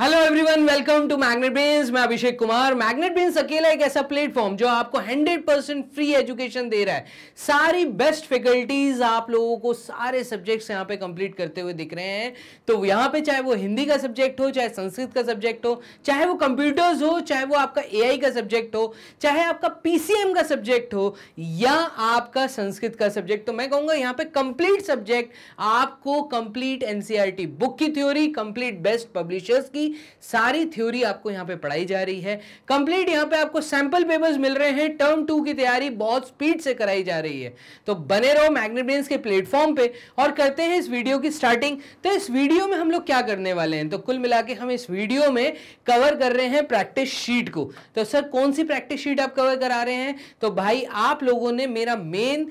hello everyone welcome to Magnet Brains मैं Abhishek Kumar magnet brains अकेला एक ऐसा प्लेटफॉर्म जो आपको 100 परसेंट फ्री एजुकेशन दे रहा है सारी बेस्ट फैकल्टीज आप लोगों को सारे सब्जेक्ट्स यहाँ पे कंप्लीट करते हुए दिख रहे हैं तो यहां पे चाहे वो हिंदी का सब्जेक्ट हो चाहे संस्कृत का सब्जेक्ट हो चाहे वो कंप्यूटर्स हो चाहे वो आपका ए का सब्जेक्ट हो चाहे आपका पी का सब्जेक्ट हो या आपका संस्कृत का सब्जेक्ट तो मैं कहूँगा यहाँ पे कंप्लीट सब्जेक्ट आपको कंप्लीट एन बुक की थ्योरी कंप्लीट बेस्ट पब्लिशर्स की की सारी थ्योरी आपको यहाँ पे पढ़ाई जा रही है कंप्लीट यहाँ पे आपको सैंपल पेपर्स मिल रहे हैं टर्म टू की तैयारी बहुत स्पीड से कराई जा रही है तो बने रहो मैग्नेट के प्लेटफॉर्म पे और करते हैं इस वीडियो की स्टार्टिंग तो इस वीडियो में हम लोग क्या करने वाले हैं तो कुल मिला हम इस वीडियो में कवर कर रहे हैं प्रैक्टिस शीट को तो सर कौन सी प्रैक्टिस शीट आप कवर करा रहे हैं तो भाई आप लोगों ने मेरा मेन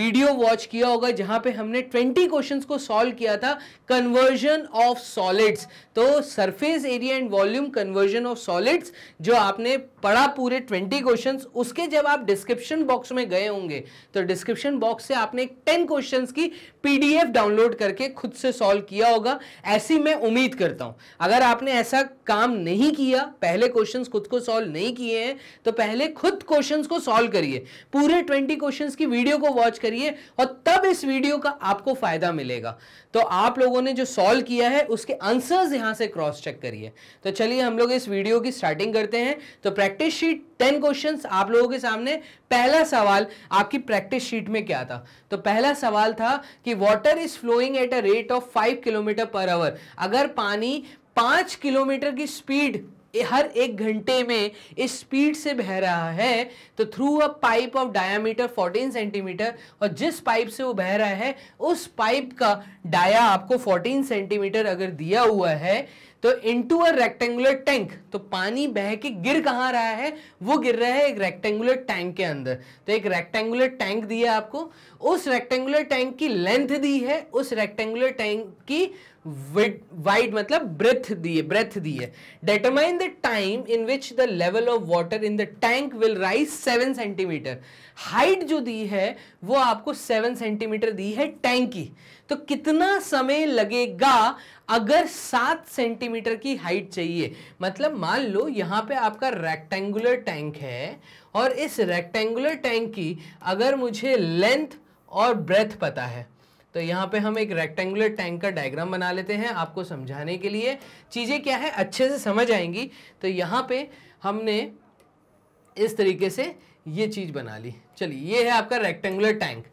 वीडियो वॉच किया होगा जहां पे हमने 20 क्वेश्चंस को सॉल्व किया था कन्वर्जन ऑफ सॉलिड्स तो sir surface area and volume conversion of solids जो आपने पढ़ा पूरे ट्वेंटी क्वेश्चन उसके जब आप डिस्क्रिप्शन बॉक्स में गए होंगे तो डिस्क्रिप्शन बॉक्स से आपने टेन क्वेश्चन की पीडीएफ डाउनलोड करके खुद से सॉल्व किया होगा ऐसी मैं उम्मीद करता हूं अगर आपने ऐसा काम नहीं किया पहले क्वेश्चन खुद को सॉल्व नहीं किए हैं तो पहले खुद क्वेश्चन को सॉल्व करिए पूरे ट्वेंटी क्वेश्चन की वीडियो को वॉच करिए और तब इस वीडियो का आपको फायदा मिलेगा तो आप लोगों ने जो सॉल्व किया है उसके आंसर्स यहां से क्रॉस क्रॉस चेक करिए तो चलिए हम लोग इस वीडियो की स्टार्टिंग करते हैं तो प्रैक्टिस शीट टेन क्वेश्चन आप लोगों के सामने पहला सवाल आपकी प्रैक्टिस शीट में क्या था तो पहला सवाल था कि water is flowing at a rate of five kilometre per hour अगर पानी पांच किलोमीटर की स्पीड हर एक घंटे में इस स्पीड से बह रहा है तो through a pipe of diameter 14 centimetre और जिस पाइप से वो बह रहा है उस पाइप का डाया आपको 14 सेंटीमीटर अगर दिया हुआ है तो इनटू अ रेक्टेंगुलर टैंक तो पानी बह के गिर कहां रहा है वो गिर रहा है एक रेक्टेंगुलर टैंक के अंदर तो एक रेक्टेंगुलर टैंक दिया आपको उस रेक्टेंगुलर टैंक की लेंथ दी है उस रेक्टेंगुलर टैंक की वाइड मतलब ब्रेथ दी है ब्रेथ दी है determine the time in which the level of water in the tank will rise seven centimetre height जो दी है वो आपको सेवन सेंटीमीटर दी है टैंक की तो कितना समय लगेगा अगर सात सेंटीमीटर की हाइट चाहिए मतलब मान लो यहाँ पे आपका रेक्टेंगुलर टैंक है और इस रेक्टेंगुलर टैंक की अगर मुझे लेंथ और ब्रेथ पता है तो यहाँ पे हम एक रेक्टेंगुलर टैंक का डायग्राम बना लेते हैं आपको समझाने के लिए चीज़ें क्या है अच्छे से समझ आएंगी तो यहाँ पे हमने इस तरीके से ये चीज़ बना ली चलिए ये है आपका रेक्टेंगुलर टैंक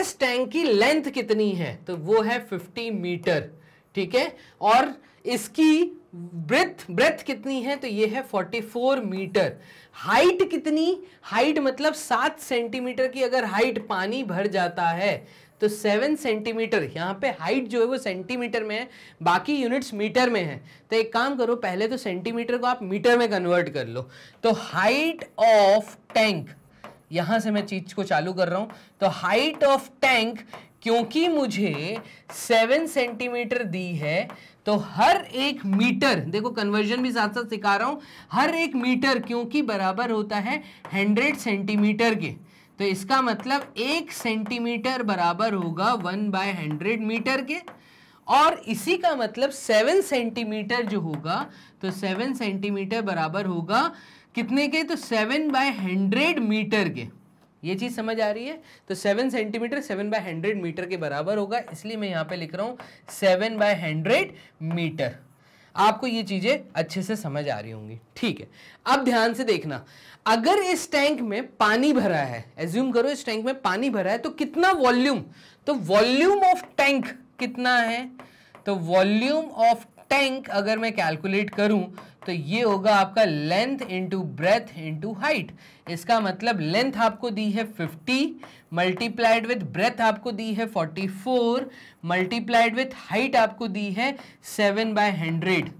इस टैंक की लेंथ कितनी है तो वो है 50 मीटर ठीक है और इसकी ब्रेथ ब्रेथ कितनी है तो ये है 44 मीटर हाइट कितनी हाइट मतलब सात सेंटीमीटर की अगर हाइट पानी भर जाता है तो सेवन सेंटीमीटर यहाँ पे हाइट जो है वो सेंटीमीटर में है बाकी यूनिट्स मीटर में है तो एक काम करो पहले तो सेंटीमीटर को आप मीटर में कन्वर्ट कर लो तो हाइट ऑफ टैंक यहां से मैं चीज को चालू कर रहा हूँ तो हाइट ऑफ टैंक क्योंकि मुझे सेवन सेंटीमीटर दी है तो हर एक मीटर देखो कन्वर्जन भी साथ साथ सिखा रहा हूँ हर एक मीटर क्योंकि बराबर होता है हंड्रेड सेंटीमीटर के तो इसका मतलब एक सेंटीमीटर बराबर होगा वन बाय हंड्रेड मीटर के और इसी का मतलब सेवन सेंटीमीटर जो होगा तो सेवन सेंटीमीटर बराबर होगा कितने के तो सेवन बाय हंड्रेड मीटर के ये चीज़ समझ आ रही है तो seven centimetre seven by hundred metre के बराबर होगा इसलिए मैं यहाँ पे लिख रहा हूँ सेवन बाय हंड्रेड मीटर आपको ये चीज़ें अच्छे से समझ आ रही होंगी ठीक है अब ध्यान से देखना अगर इस टैंक में पानी भरा है एज्यूम करो इस टैंक में पानी भरा है तो कितना वॉल्यूम तो वॉल्यूम ऑफ टैंक कितना है तो वॉल्यूम ऑफ टैंक अगर मैं कैलकुलेट करूं तो ये होगा आपका length into breadth into height इसका मतलब लेंथ आपको दी है 50 मल्टीप्लाइड विथ ब्रेथ आपको दी है 44 मल्टीप्लाइड विथ हाइट आपको दी है 7 बाय हंड्रेड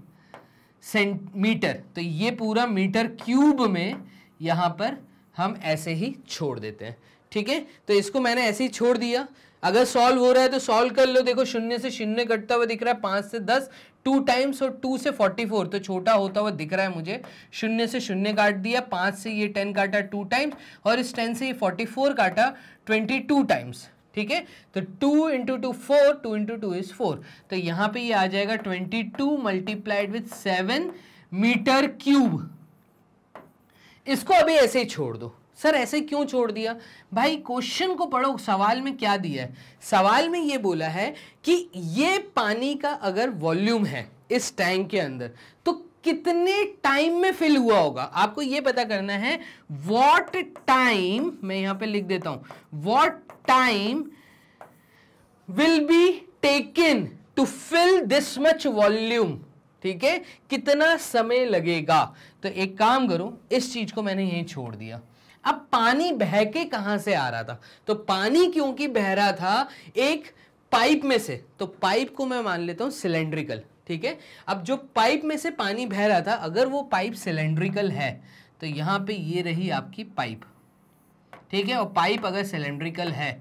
सेंटीमीटर तो ये पूरा मीटर क्यूब में यहाँ पर हम ऐसे ही छोड़ देते हैं ठीक है तो इसको मैंने ऐसे ही छोड़ दिया अगर सॉल्व हो रहा है तो सॉल्व कर लो देखो शून्य से शून्य कटता हुआ दिख रहा है पाँच से दस टू टाइम्स और टू से फोर्टी फोर तो छोटा होता हुआ दिख रहा है मुझे शून्य से शून्य काट दिया पाँच से ये टेन काटा टू टाइम्स और इस टेन से ये फोर्टी फोर काटा ट्वेंटी टू टाइम्स ठीक है तो two into two four two into two is four तो यहां पे ये आ जाएगा twenty two multiplied with seven metre cube इसको अभी ऐसे ही छोड़ दो सर ऐसे क्यों छोड़ दिया भाई क्वेश्चन को पढ़ो सवाल में क्या दिया है सवाल में ये बोला है कि ये पानी का अगर वॉल्यूम है इस टैंक के अंदर तो कितने टाइम में फिल हुआ होगा आपको ये पता करना है वॉट टाइम मैं यहां पे लिख देता हूं what time will be taken to fill this much volume ठीक है कितना समय लगेगा तो एक काम करो इस चीज को मैंने यहीं छोड़ दिया अब पानी बह के कहाँ से आ रहा था तो पानी क्योंकि बह रहा था एक पाइप में से तो पाइप को मैं मान लेता हूँ सिलेंड्रिकल ठीक है अब जो पाइप में से पानी बह रहा था अगर वो पाइप सिलेंड्रिकल है तो यहाँ पे ये रही आपकी पाइप ठीक है और पाइप अगर सिलेंड्रिकल है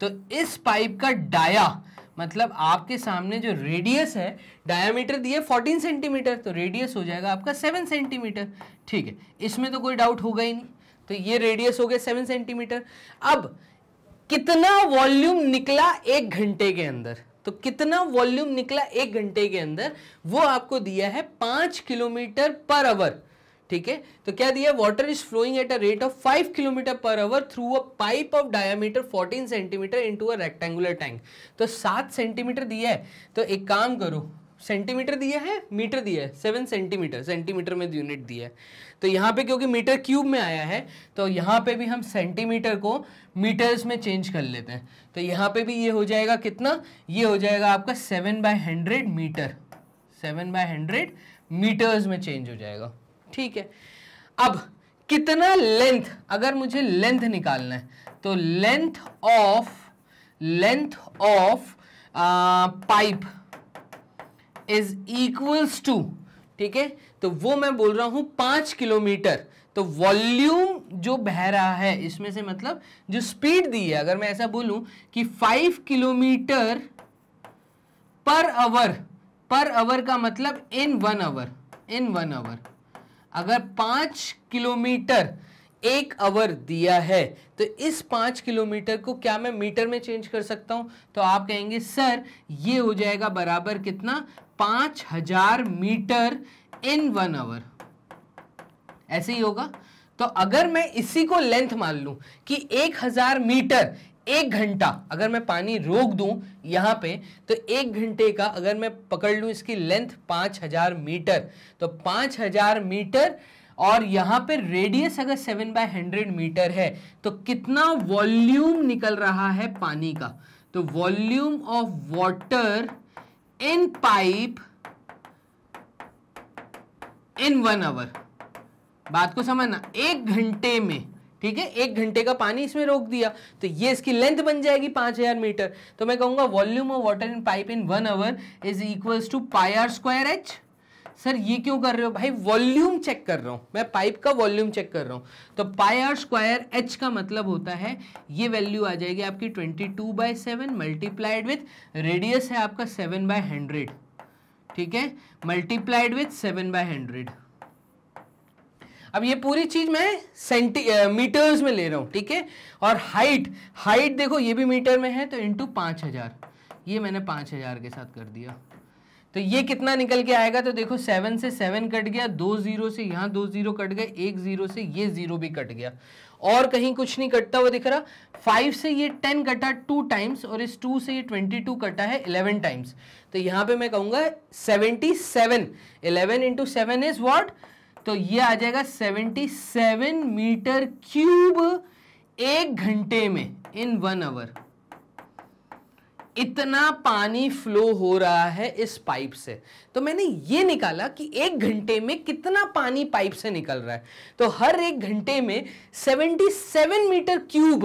तो इस पाइप का डाया मतलब आपके सामने जो रेडियस है डायामीटर दिए 14 सेंटीमीटर तो रेडियस हो जाएगा आपका 7 सेंटीमीटर ठीक है इसमें तो कोई डाउट होगा ही नहीं तो ये रेडियस हो गया सेवन सेंटीमीटर अब कितना वॉल्यूम निकला एक घंटे के अंदर तो कितना वॉल्यूम निकला एक घंटे के अंदर वो आपको दिया है पांच किलोमीटर पर आवर ठीक है तो क्या दिया water is flowing at a rate of five kilometre per hour through a pipe of diameter fourteen centimetre into a rectangular tank तो सात सेंटीमीटर दिया है तो एक काम करो सेंटीमीटर दिया है मीटर दिया है सेवन सेंटीमीटर सेंटीमीटर में यूनिट दिया है तो यहाँ पे क्योंकि मीटर क्यूब में आया है तो यहाँ पे भी हम सेंटीमीटर को मीटर्स में चेंज कर लेते हैं तो यहाँ पे भी ये हो जाएगा कितना ये हो जाएगा आपका seven by hundred metre seven by hundred metres में चेंज हो जाएगा ठीक है अब कितना लेंथ अगर मुझे लेंथ निकालना है तो length of length of pipe is equals to ठीक है तो वो मैं बोल रहा हूं पांच किलोमीटर तो वॉल्यूम जो बह रहा है इसमें से मतलब जो स्पीड दी है अगर मैं ऐसा बोलूं कि five kilometre per hour per hour का मतलब in one hour in one hour अगर पांच किलोमीटर एक आवर दिया है तो इस पांच किलोमीटर को क्या मैं मीटर में चेंज कर सकता हूं तो आप कहेंगे सर ये हो जाएगा बराबर कितना पांच हजार मीटर इन वन आवर ऐसे ही होगा तो अगर मैं इसी को लेंथ मान लू कि एक हजार मीटर एक घंटा अगर मैं पानी रोक दूं यहां पे तो एक घंटे का अगर मैं पकड़ लू इसकी लेंथ पांच हज़ार मीटर तो पांच हज़ार मीटर और यहां पे रेडियस अगर सेवन बाय हंड्रेड मीटर है तो कितना वॉल्यूम निकल रहा है पानी का तो volume of water in pipe in one hour बात को समझना एक घंटे में ठीक है एक घंटे का पानी इसमें रोक दिया तो ये इसकी लेंथ बन जाएगी पांच हजार मीटर तो मैं कहूंगा volume of water in pipe in one hour is equals to pi are square h sir ये क्यों कर रहे हो भाई वॉल्यूम चेक कर रहा हूं मैं पाइप का वॉल्यूम चेक कर रहा हूँ तो पाई आर स्क्वायर एच का मतलब होता है ये वैल्यू आ जाएगी आपकी twenty two by seven multiplied with radius है आपका सेवन बाय हंड्रेड ठीक है multiplied with seven by hundred अब ये पूरी चीज मैं सेंटी मीटर्स में ले रहा हूँ ठीक है और हाइट हाइट देखो ये भी मीटर में है तो इंटू पांच हज़ार ये मैंने पांच हज़ार के साथ कर दिया तो ये कितना निकल के आएगा तो देखो सेवन से सेवन कट गया दो जीरो से यहां दो जीरो कट गए एक जीरो से ये जीरो भी कट गया और कहीं कुछ नहीं कटता वो दिख रहा फाइव से ये टेन कटा टू टाइम्स और इस टू से ये ट्वेंटी टू कटा है इलेवन टाइम्स तो यहां पे मैं कहूंगा seventy seven eleven into seven is what तो ये आ जाएगा सेवेंटी सेवन मीटर क्यूब एक घंटे में इन वन आवर इतना पानी फ्लो हो रहा है इस पाइप से तो मैंने ये निकाला कि एक घंटे में कितना पानी पाइप से निकल रहा है तो हर एक घंटे में 77 मीटर क्यूब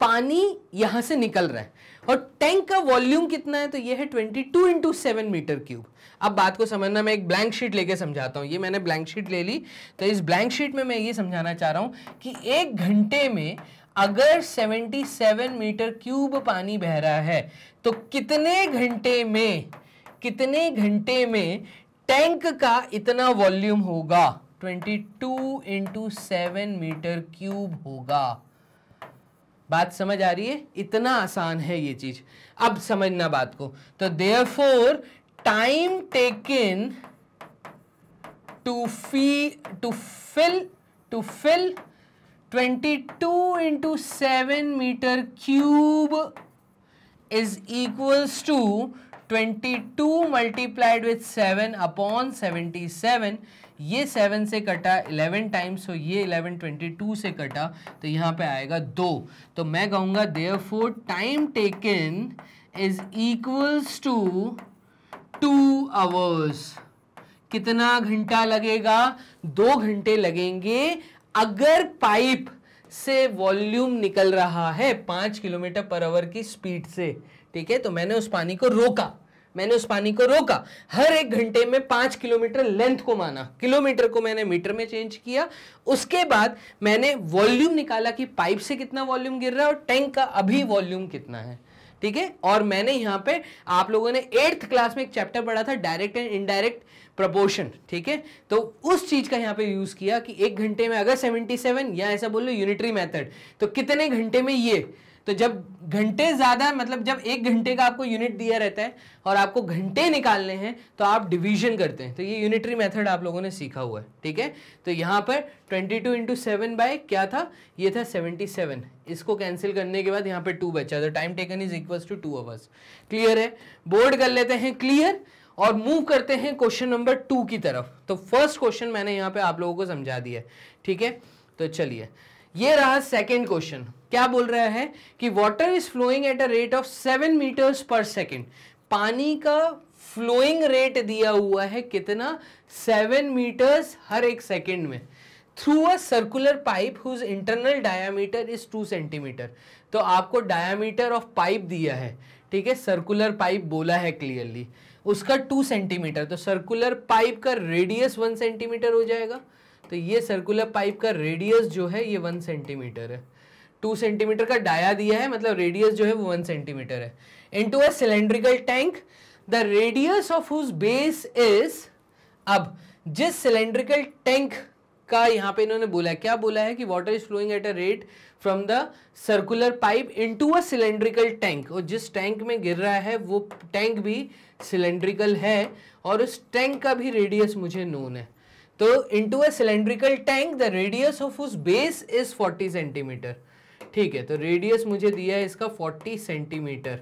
पानी यहाँ से निकल रहा है और टैंक का वॉल्यूम कितना है तो ये है 22 two into seven metre cube अब बात को समझना मैं एक ब्लैंक शीट लेके समझाता हूँ ये मैंने ब्लैंक शीट ले ली तो इस ब्लैंक शीट में मैं ये समझाना चाह रहा हूँ कि एक घंटे में अगर 77 मीटर क्यूब पानी बह रहा है तो कितने घंटे में कितने घंटे में टैंक का इतना वॉल्यूम होगा 22 two into seven metre cube होगा बात समझ आ रही है इतना आसान है ये चीज अब समझना बात को तो देयरफॉर टाइम टेकन टू फी to fill to fill twenty two into seven metre cube is equals to twenty two multiplied with seven upon seventy seven ये सेवन से कटा इलेवन टाइम्स हो ये इलेवन ट्वेंटी टू से कटा तो यहाँ पे आएगा दो तो मैं कहूँगा therefore time taken is equals to two hours कितना घंटा लगेगा दो घंटे लगेंगे अगर पाइप से वॉल्यूम निकल रहा है पांच किलोमीटर पर आवर की स्पीड से ठीक है तो मैंने उस पानी को रोका मैंने उस पानी को रोका हर एक घंटे में पांच किलोमीटर लेंथ को माना किलोमीटर को मैंने मीटर में चेंज किया उसके बाद मैंने वॉल्यूम निकाला कि पाइप से कितना वॉल्यूम गिर रहा है और टैंक का अभी वॉल्यूम कितना है ठीक है और मैंने यहां पे आप लोगों ने एट्थ क्लास में एक चैप्टर पढ़ा था डायरेक्ट एंड इनडायरेक्ट प्रपोर्शन ठीक है तो उस चीज का यहाँ पे यूज किया कि एक घंटे में अगर 77 या ऐसा बोल लो यूनिटरी मेथड तो कितने घंटे में ये तो जब घंटे ज़्यादा मतलब जब एक घंटे का आपको यूनिट दिया रहता है और आपको घंटे निकालने हैं तो आप डिवीजन करते हैं तो ये यूनिटरी मेथड आप लोगों ने सीखा हुआ है ठीक है तो यहाँ पर 22 टू इंटू सेवन बाय क्या था ये था 77 इसको कैंसिल करने के बाद यहाँ पे टू बचा तो time taken is equal to two hours clear है बोर्ड कर लेते हैं क्लियर और मूव करते हैं क्वेश्चन नंबर टू की तरफ तो फर्स्ट क्वेश्चन मैंने यहाँ पे आप लोगों को समझा दिया ठीक है तो चलिए ये रहा सेकेंड क्वेश्चन क्या बोल रहा है कि water is flowing at a rate of seven metres per second पानी का फ्लोइंग रेट दिया हुआ है कितना सेवन मीटर्स हर एक सेकेंड में through a circular pipe whose internal diameter is two centimetre तो आपको डायामीटर ऑफ पाइप दिया है ठीक है सर्कुलर पाइप बोला है क्लियरली उसका टू सेंटीमीटर तो सर्कुलर पाइप का रेडियस वन सेंटीमीटर हो जाएगा तो ये सर्कुलर पाइप का रेडियस जो है ये वन सेंटीमीटर है टू सेंटीमीटर का डाया दिया है मतलब रेडियस जो है वो वन सेंटीमीटर है into cylindrical tank the radius of whose base is अब जिस सिलेंड्रिकल टैंक का यहाँ पे इन्होंने बोला है क्या बोला है कि water is flowing at a rate from the circular pipe into a cylindrical tank और जिस टैंक में गिर रहा है वो टैंक भी सिलेंड्रिकल है और उस टैंक का भी रेडियस मुझे नोन है तो into a cylindrical tank the radius of उस बेस इज 40 सेंटीमीटर ठीक है तो रेडियस मुझे दिया है इसका 40 सेंटीमीटर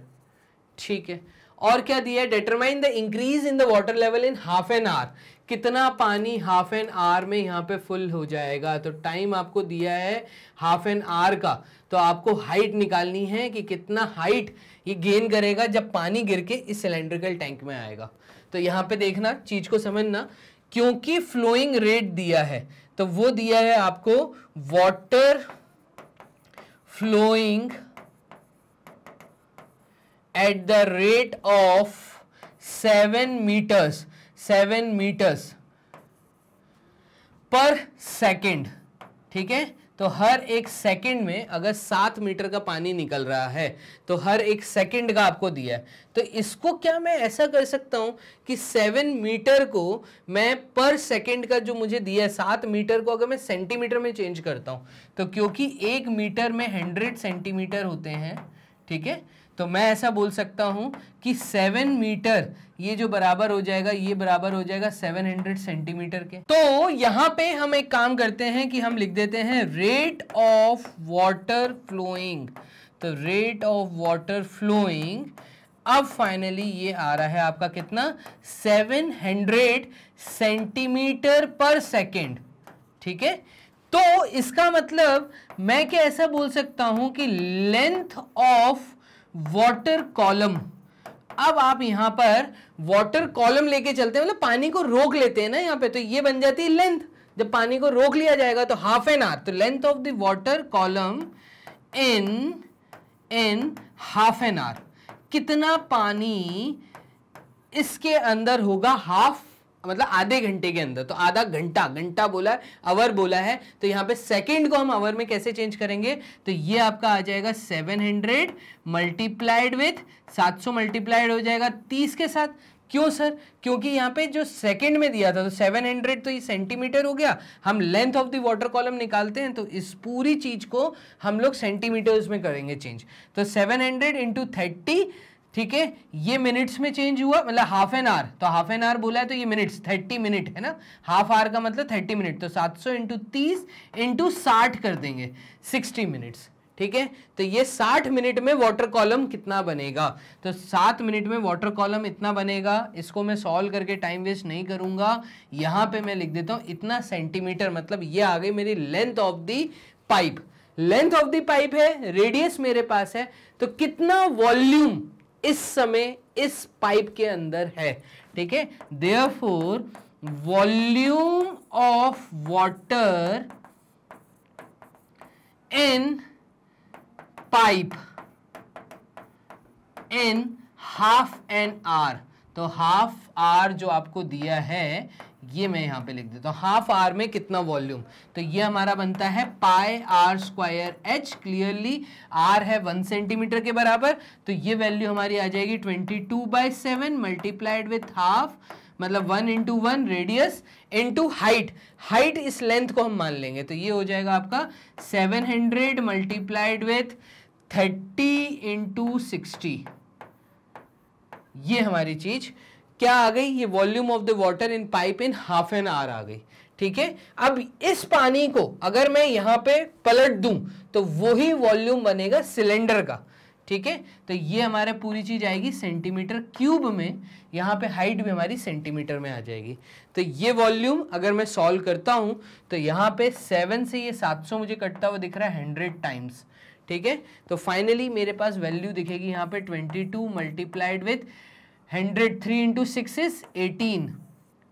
ठीक है और क्या दिया है determine the increase in the water level in half an hour कितना पानी हाफ एन आवर में यहाँ पे फुल हो जाएगा तो टाइम आपको दिया है हाफ एन आवर का तो आपको हाइट निकालनी है कि कितना हाइट ये गेन करेगा जब पानी गिर के इस सिलेंड्रिकल टैंक में आएगा तो यहाँ पे देखना चीज़ को समझना क्योंकि फ्लोइंग रेट दिया है तो वो दिया है आपको water flowing at the rate of seven metres seven metres per second ठीक है तो हर एक सेकंड में अगर सात मीटर का पानी निकल रहा है तो हर एक सेकंड का आपको दिया है तो इसको क्या मैं ऐसा कर सकता हूँ कि सेवन मीटर को मैं पर सेकंड का जो मुझे दिया है सात मीटर को अगर मैं सेंटीमीटर में चेंज करता हूँ तो क्योंकि एक मीटर में हंड्रेड सेंटीमीटर होते हैं ठीक है तो मैं ऐसा बोल सकता हूं कि सेवन मीटर ये जो बराबर हो जाएगा ये बराबर हो जाएगा सेवन हंड्रेड सेंटीमीटर के तो यहां पे हम एक काम करते हैं कि हम लिख देते हैं रेट ऑफ वाटर फ्लोइंग तो रेट ऑफ वाटर फ्लोइंग अब फाइनली ये आ रहा है आपका कितना 700 सेंटीमीटर पर सेकेंड ठीक है तो इसका मतलब मैं क्या ऐसा बोल सकता हूं कि लेंथ ऑफ वाटर कॉलम अब आप यहां पर वाटर कॉलम लेके चलते हैं मतलब पानी को रोक लेते हैं ना यहां पे तो ये बन जाती है लेंथ जब पानी को रोक लिया जाएगा तो हाफ एन आवर तो length of the water column in in half an hour कितना पानी इसके अंदर होगा हाफ मतलब आधे घंटे के अंदर तो आधा घंटा घंटा बोला अवर आवर बोला है तो यहाँ पे सेकेंड को हम आवर में कैसे चेंज करेंगे तो ये आपका आ जाएगा सेवन हंड्रेड मल्टीप्लाइड विथ सात सौ मल्टीप्लाइड हो जाएगा तीस के साथ क्यों सर क्योंकि यहाँ पे जो सेकंड में दिया था तो 700 तो ये सेंटीमीटर हो गया हम length of the water column निकालते हैं तो इस पूरी चीज़ को हम लोग सेंटीमीटर्स में करेंगे चेंज तो सेवन हंड्रेड इंटू थर्टी ठीक है ये मिनट्स में चेंज हुआ मतलब हाफ एन आवर तो हाफ एन आवर बोला है तो ये मिनट्स थर्टी मिनट है ना हाफ आवर का मतलब थर्टी मिनट तो सात सौ इंटू तीस इंटू साठ कर देंगे सिक्सटी मिनट्स ठीक है तो ये साठ मिनट में वाटर कॉलम कितना बनेगा तो सात मिनट में वाटर कॉलम इतना बनेगा इसको मैं सॉल्व करके टाइम वेस्ट नहीं करूंगा यहां पे मैं लिख देता हूँ इतना सेंटीमीटर मतलब ये आ गई मेरी length of the pipe length of the pipe है रेडियस मेरे पास है तो कितना वॉल्यूम इस समय इस पाइप के अंदर है ठीक है therefore volume of water in pipe in half an hour तो हाफ आर जो आपको दिया है ये मैं यहाँ पे लिख देता हूँ हाफ आर में कितना वॉल्यूम तो ये हमारा बनता है pi r square h clearly r है वन सेंटीमीटर के बराबर तो ये वैल्यू हमारी आ जाएगी twenty two by seven multiplied with half मतलब one into one radius into height height इस लेंथ को हम मान लेंगे तो ये हो जाएगा आपका seven hundred multiplied with thirty into sixty ये हमारी चीज क्या आ गई ये volume of the water in pipe in half an our आ गई ठीक है अब इस पानी को अगर मैं यहाँ पे पलट दूं तो वही वॉल्यूम बनेगा सिलेंडर का ठीक है तो ये हमारा पूरी चीज़ आएगी सेंटीमीटर क्यूब में यहाँ पे हाइट भी हमारी सेंटीमीटर में आ जाएगी तो ये वॉल्यूम अगर मैं सॉल्व करता हूँ तो यहाँ पे सेवन से ये सात सौ मुझे कटता हुआ दिख रहा है हंड्रेड टाइम्स ठीक है तो फाइनली मेरे पास वैल्यू दिखेगी यहाँ पे twenty two multiplied with hundred three into six is eighteen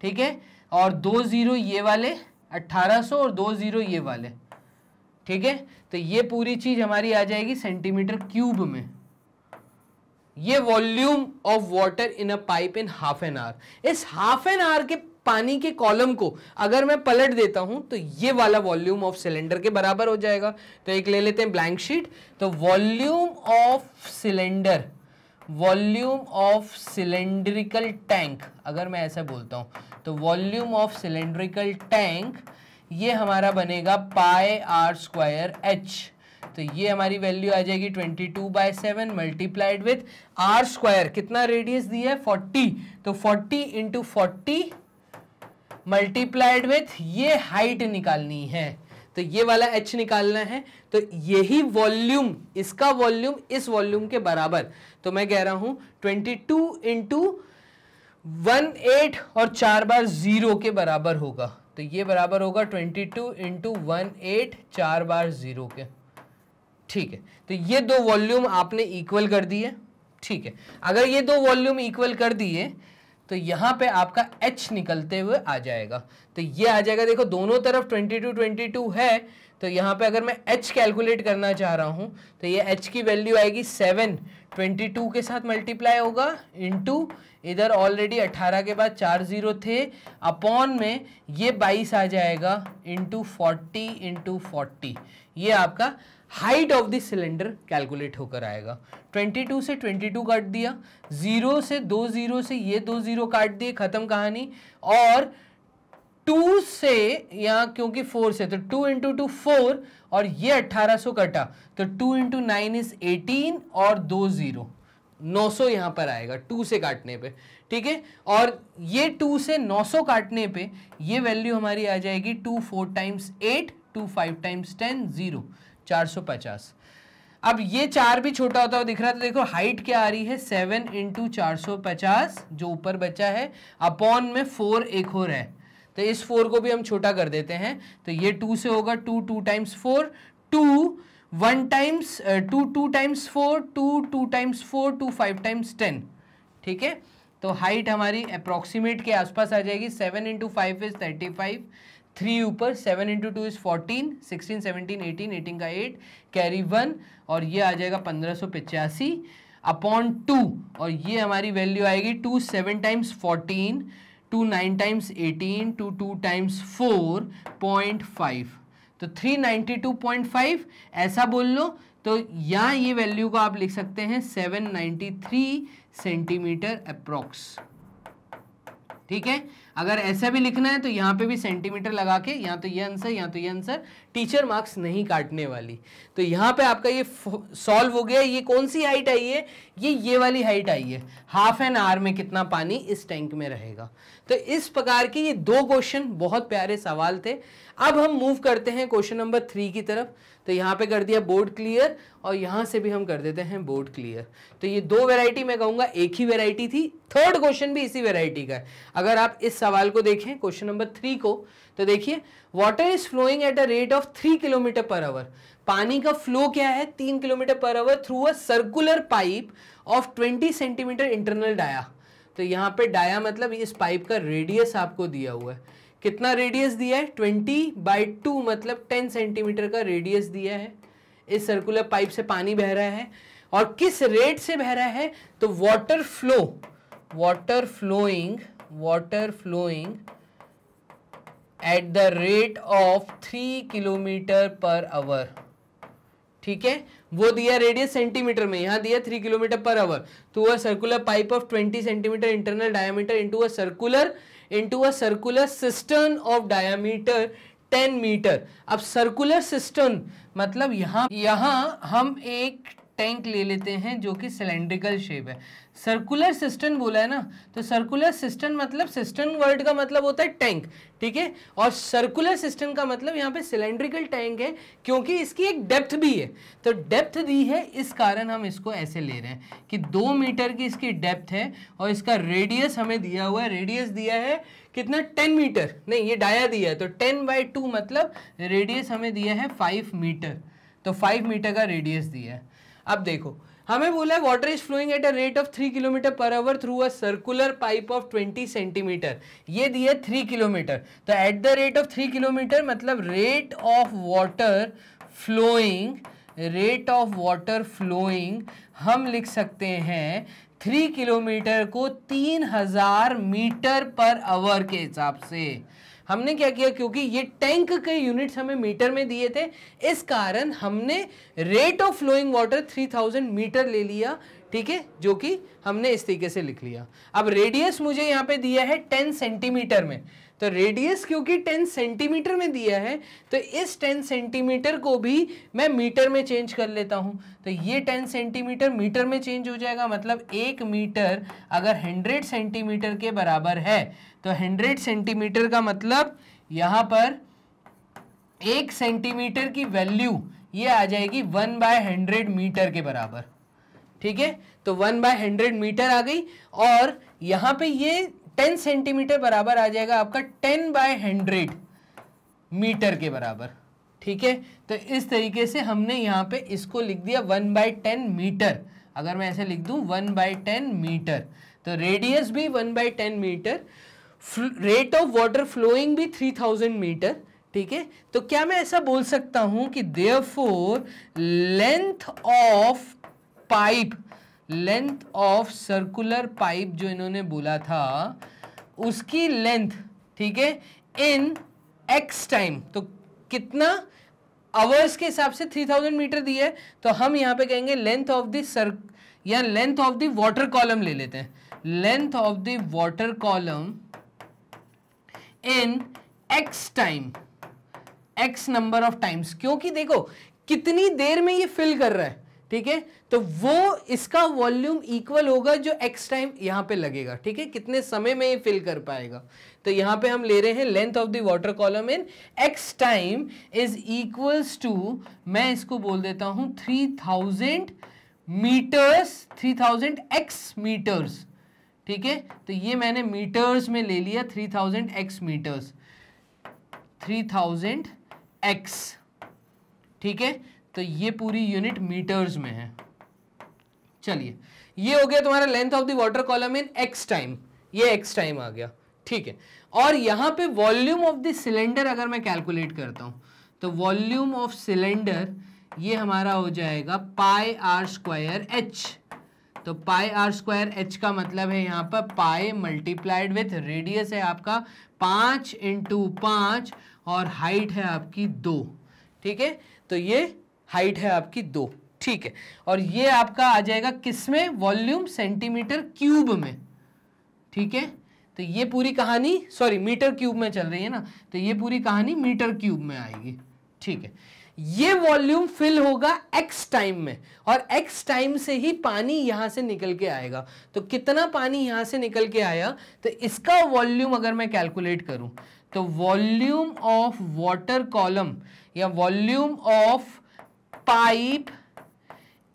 ठीक है और दो ज़ीरो ये वाले अट्ठारह सौ और दो ज़ीरो ये वाले ठीक है तो ये पूरी चीज़ हमारी आ जाएगी सेंटीमीटर क्यूब में ये volume of water in a pipe in half an hour इस हाफ एन आवर के पानी के कॉलम को अगर मैं पलट देता हूं तो ये वाला वॉल्यूम ऑफ सिलेंडर के बराबर हो जाएगा तो एक ले लेते हैं ब्लैंक शीट तो volume of cylinder volume of cylindrical tank अगर मैं ऐसा बोलता हूं तो वॉल्यूम ऑफ सिलेंड्रिकल टैंक ये हमारा बनेगा पाए आर स्क्वायर एच तो ये हमारी वैल्यू आ जाएगी 22 two by seven multiplied with r square कितना रेडियस दिया है 40 तो 40 इंटू फोर्टी मल्टीप्लाइड विथ ये हाइट निकालनी है तो ये वाला एच निकालना है तो यही वॉल्यूम इसका वॉल्यूम इस वॉल्यूम के बराबर तो मैं कह रहा हूं twenty two into one eight और चार बार ज़ीरो के बराबर होगा तो ये बराबर होगा twenty two into one eight चार बार ज़ीरो के ठीक है तो ये दो वॉल्यूम आपने इक्वल कर दिए ठीक है अगर ये दो वॉल्यूम इक्वल कर दिए तो यहाँ पे आपका H निकलते हुए आ जाएगा तो ये आ जाएगा देखो दोनों तरफ 22 22 है तो यहाँ पे अगर मैं H कैलकुलेट करना चाह रहा हूँ तो ये H की वैल्यू आएगी सेवन ट्वेंटी टू के साथ मल्टीप्लाई होगा इंटू इधर ऑलरेडी अट्ठारह के बाद चार जीरो थे अपॉन में ये बाईस आ जाएगा इंटू फोर्टी इंटू फोर्टी ये आपका height of the cylinder calculate होकर आएगा 22 से 22 काट दिया ज़ीरो से दो ज़ीरो से ये दो ज़ीरो काट दिए ख़त्म कहानी और टू से यहाँ क्योंकि फोर से तो टू इंटू टू फोर और ये अट्ठारह सौ कटा तो two into nine is eighteen और दो ज़ीरो नौ सौ यहाँ पर आएगा टू से काटने पे ठीक है और ये टू से नौ सौ काटने पे ये वैल्यू हमारी आ जाएगी two four times eight two five times ten zero 450 अब ये चार भी छोटा होता हुआ दिख रहा है तो देखो हाइट क्या आ रही है सेवन इंटू चार जो ऊपर बचा है अपॉन में फोर एक और है तो इस फोर को भी हम छोटा कर देते हैं तो ये टू से होगा two two times four two one times two two times four two two times four two five times ten ठीक है तो हाइट हमारी अप्रॉक्सीमेट के आसपास आ जाएगी seven into five is thirty five three ऊपर seven into two is fourteen sixteen seventeen eighteen eighteen का एट कैरी वन और ये आ जाएगा पंद्रह सौ पचासी अपॉन टू और ये हमारी वैल्यू आएगी two seven times fourteen two nine times eighteen two two times four point five तो three ninety two point five ऐसा बोल लो तो यहाँ ये वैल्यू को आप लिख सकते हैं seven ninety three centimetre approx ठीक है अगर ऐसा भी लिखना है तो यहाँ पे भी सेंटीमीटर लगा के यहाँ तो ये आंसर यहाँ तो ये आंसर टीचर मार्क्स नहीं काटने वाली तो यहाँ पे आपका ये सॉल्व हो गया ये कौन सी हाइट आई है ये ये वाली हाइट आई है हाफ एन आवर में कितना पानी इस टैंक में रहेगा तो इस प्रकार के ये दो क्वेश्चन बहुत प्यारे सवाल थे अब हम मूव करते हैं क्वेश्चन नंबर थ्री की तरफ तो यहाँ पे कर दिया बोर्ड क्लियर और यहाँ से भी हम कर देते हैं बोर्ड क्लियर तो ये दो वेराइटी मैं कहूँगा एक ही वेराइटी थी थर्ड क्वेश्चन भी इसी वेराइटी का है अगर आप इस सवाल को देखें क्वेश्चन नंबर थ्री को तो देखिए water is flowing at a rate of three kilometre per hour पानी का फ्लो क्या है तीन kilometre per hour through a circular pipe of twenty centimetre internal dia तो यहाँ पे डाया मतलब इस पाइप का रेडियस आपको दिया हुआ है कितना रेडियस दिया है ट्वेंटी बाई टू मतलब टेन सेंटीमीटर का रेडियस दिया है इस सर्कुलर पाइप से पानी बह रहा है और किस रेट से बह रहा है तो water flow water flowing water flowing at the rate of three kilometre per hour ठीक है वो दिया रेडियस सेंटीमीटर में यहां दिया थ्री किलोमीटर पर आवर तो वह circular pipe of twenty centimetre internal diameter into a circular into a circular cistern of diameter ten metre अब सर्कुलर सिस्टर्न मतलब यहाँ यहाँ हम एक टैंक ले लेते हैं जो कि सिलेंड्रिकल शेप है सर्कुलर सिस्टम बोला है ना तो सर्कुलर सिस्टम मतलब सिस्टम वर्ड का मतलब होता है टैंक ठीक है और सर्कुलर सिस्टम का मतलब यहाँ पे सिलेंड्रिकल टैंक है क्योंकि इसकी एक डेप्थ भी है तो डेप्थ दी है इस कारण हम इसको ऐसे ले रहे हैं कि दो मीटर की इसकी डेप्थ है और इसका रेडियस हमें दिया हुआ है रेडियस दिया है कितना टेन मीटर नहीं ये डाया दिया है तो टेन बाई टू मतलब रेडियस हमें दिया है फाइव मीटर तो फाइव मीटर का रेडियस दिया है अब देखो हमें बोला है water is flowing at a rate of three kilometre per hour through a circular pipe of twenty centimetre ये दिए थ्री किलोमीटर तो at the rate of three kilometre मतलब rate of water flowing rate of water flowing हम लिख सकते हैं three kilometre को तीन हजार मीटर पर आवर के हिसाब से हमने क्या किया क्योंकि ये टैंक के यूनिट्स हमें मीटर में दिए थे इस कारण हमने rate of flowing water 3000 metre ले लिया ठीक है जो कि हमने इस तरीके से लिख लिया अब रेडियस मुझे यहाँ पे दिया है 10 सेंटीमीटर में तो रेडियस क्योंकि 10 सेंटीमीटर में दिया है तो इस 10 सेंटीमीटर को भी मैं मीटर में चेंज कर लेता हूँ तो ये 10 सेंटीमीटर मीटर में चेंज हो जाएगा मतलब एक मीटर अगर 100 सेंटीमीटर के बराबर है तो हंड्रेड सेंटीमीटर का मतलब यहां पर एक सेंटीमीटर की वैल्यू ये आ जाएगी वन बाय हंड्रेड मीटर के बराबर ठीक है तो वन बाय हंड्रेड मीटर आ गई और यहां पे ये टेन सेंटीमीटर बराबर आ जाएगा आपका टेन बाय हंड्रेड मीटर के बराबर ठीक है तो इस तरीके से हमने यहां पे इसको लिख दिया वन बाय टेन मीटर अगर मैं ऐसे लिख दू वन बाय टेन मीटर तो रेडियस भी one by ten metre rate of water flowing भी थ्री थाउजेंड मीटर ठीक है तो क्या मैं ऐसा बोल सकता हूं कि therefore length of pipe length of circular pipe जो इन्होंने बोला था उसकी लेंथ ठीक है इन एक्स टाइम तो कितना आवर्स के हिसाब से 3000 मीटर दिए है तो हम यहाँ पे कहेंगे लेंथ ऑफ द सर्क या length of the water column ले लेते हैं length of the water column in x time x number of times क्योंकि देखो कितनी देर में ये फिल कर रहा है ठीक है तो वो इसका वॉल्यूम इक्वल होगा जो एक्स टाइम यहां पे लगेगा ठीक है कितने समय में ये फिल कर पाएगा तो यहां पे हम ले रहे हैं length of the water column in x time is equals to मैं इसको बोल देता हूं three thousand metres three thousand x metres ठीक है तो ये मैंने मीटर्स में ले लिया three thousand x metres three thousand x ठीक है तो ये पूरी यूनिट मीटर्स में है चलिए ये हो गया तुम्हारा length of the water column in x time ये एक्स टाइम आ गया ठीक है और यहां पे वॉल्यूम ऑफ द सिलेंडर अगर मैं कैलकुलेट करता हूं तो वॉल्यूम ऑफ सिलेंडर ये हमारा हो जाएगा पाई आर स्क्वायर एच तो पाई आर स्क्वायर एच का मतलब है यहाँ पर पाई मल्टीप्लाइड विथ रेडियस है आपका पाँच इंटू पाँच और हाइट है आपकी दो ठीक है तो ये हाइट है आपकी दो ठीक है और ये आपका आ जाएगा किस में वॉल्यूम सेंटीमीटर क्यूब में ठीक है तो ये पूरी कहानी सॉरी मीटर क्यूब में चल रही है ना तो ये पूरी कहानी मीटर क्यूब में आएगी ठीक है ये वॉल्यूम फिल होगा एक्स टाइम में और एक्स टाइम से ही पानी यहां से निकल के आएगा तो कितना पानी यहां से निकल के आया तो इसका वॉल्यूम अगर मैं कैलकुलेट करूं तो वॉल्यूम ऑफ वाटर कॉलम या volume of pipe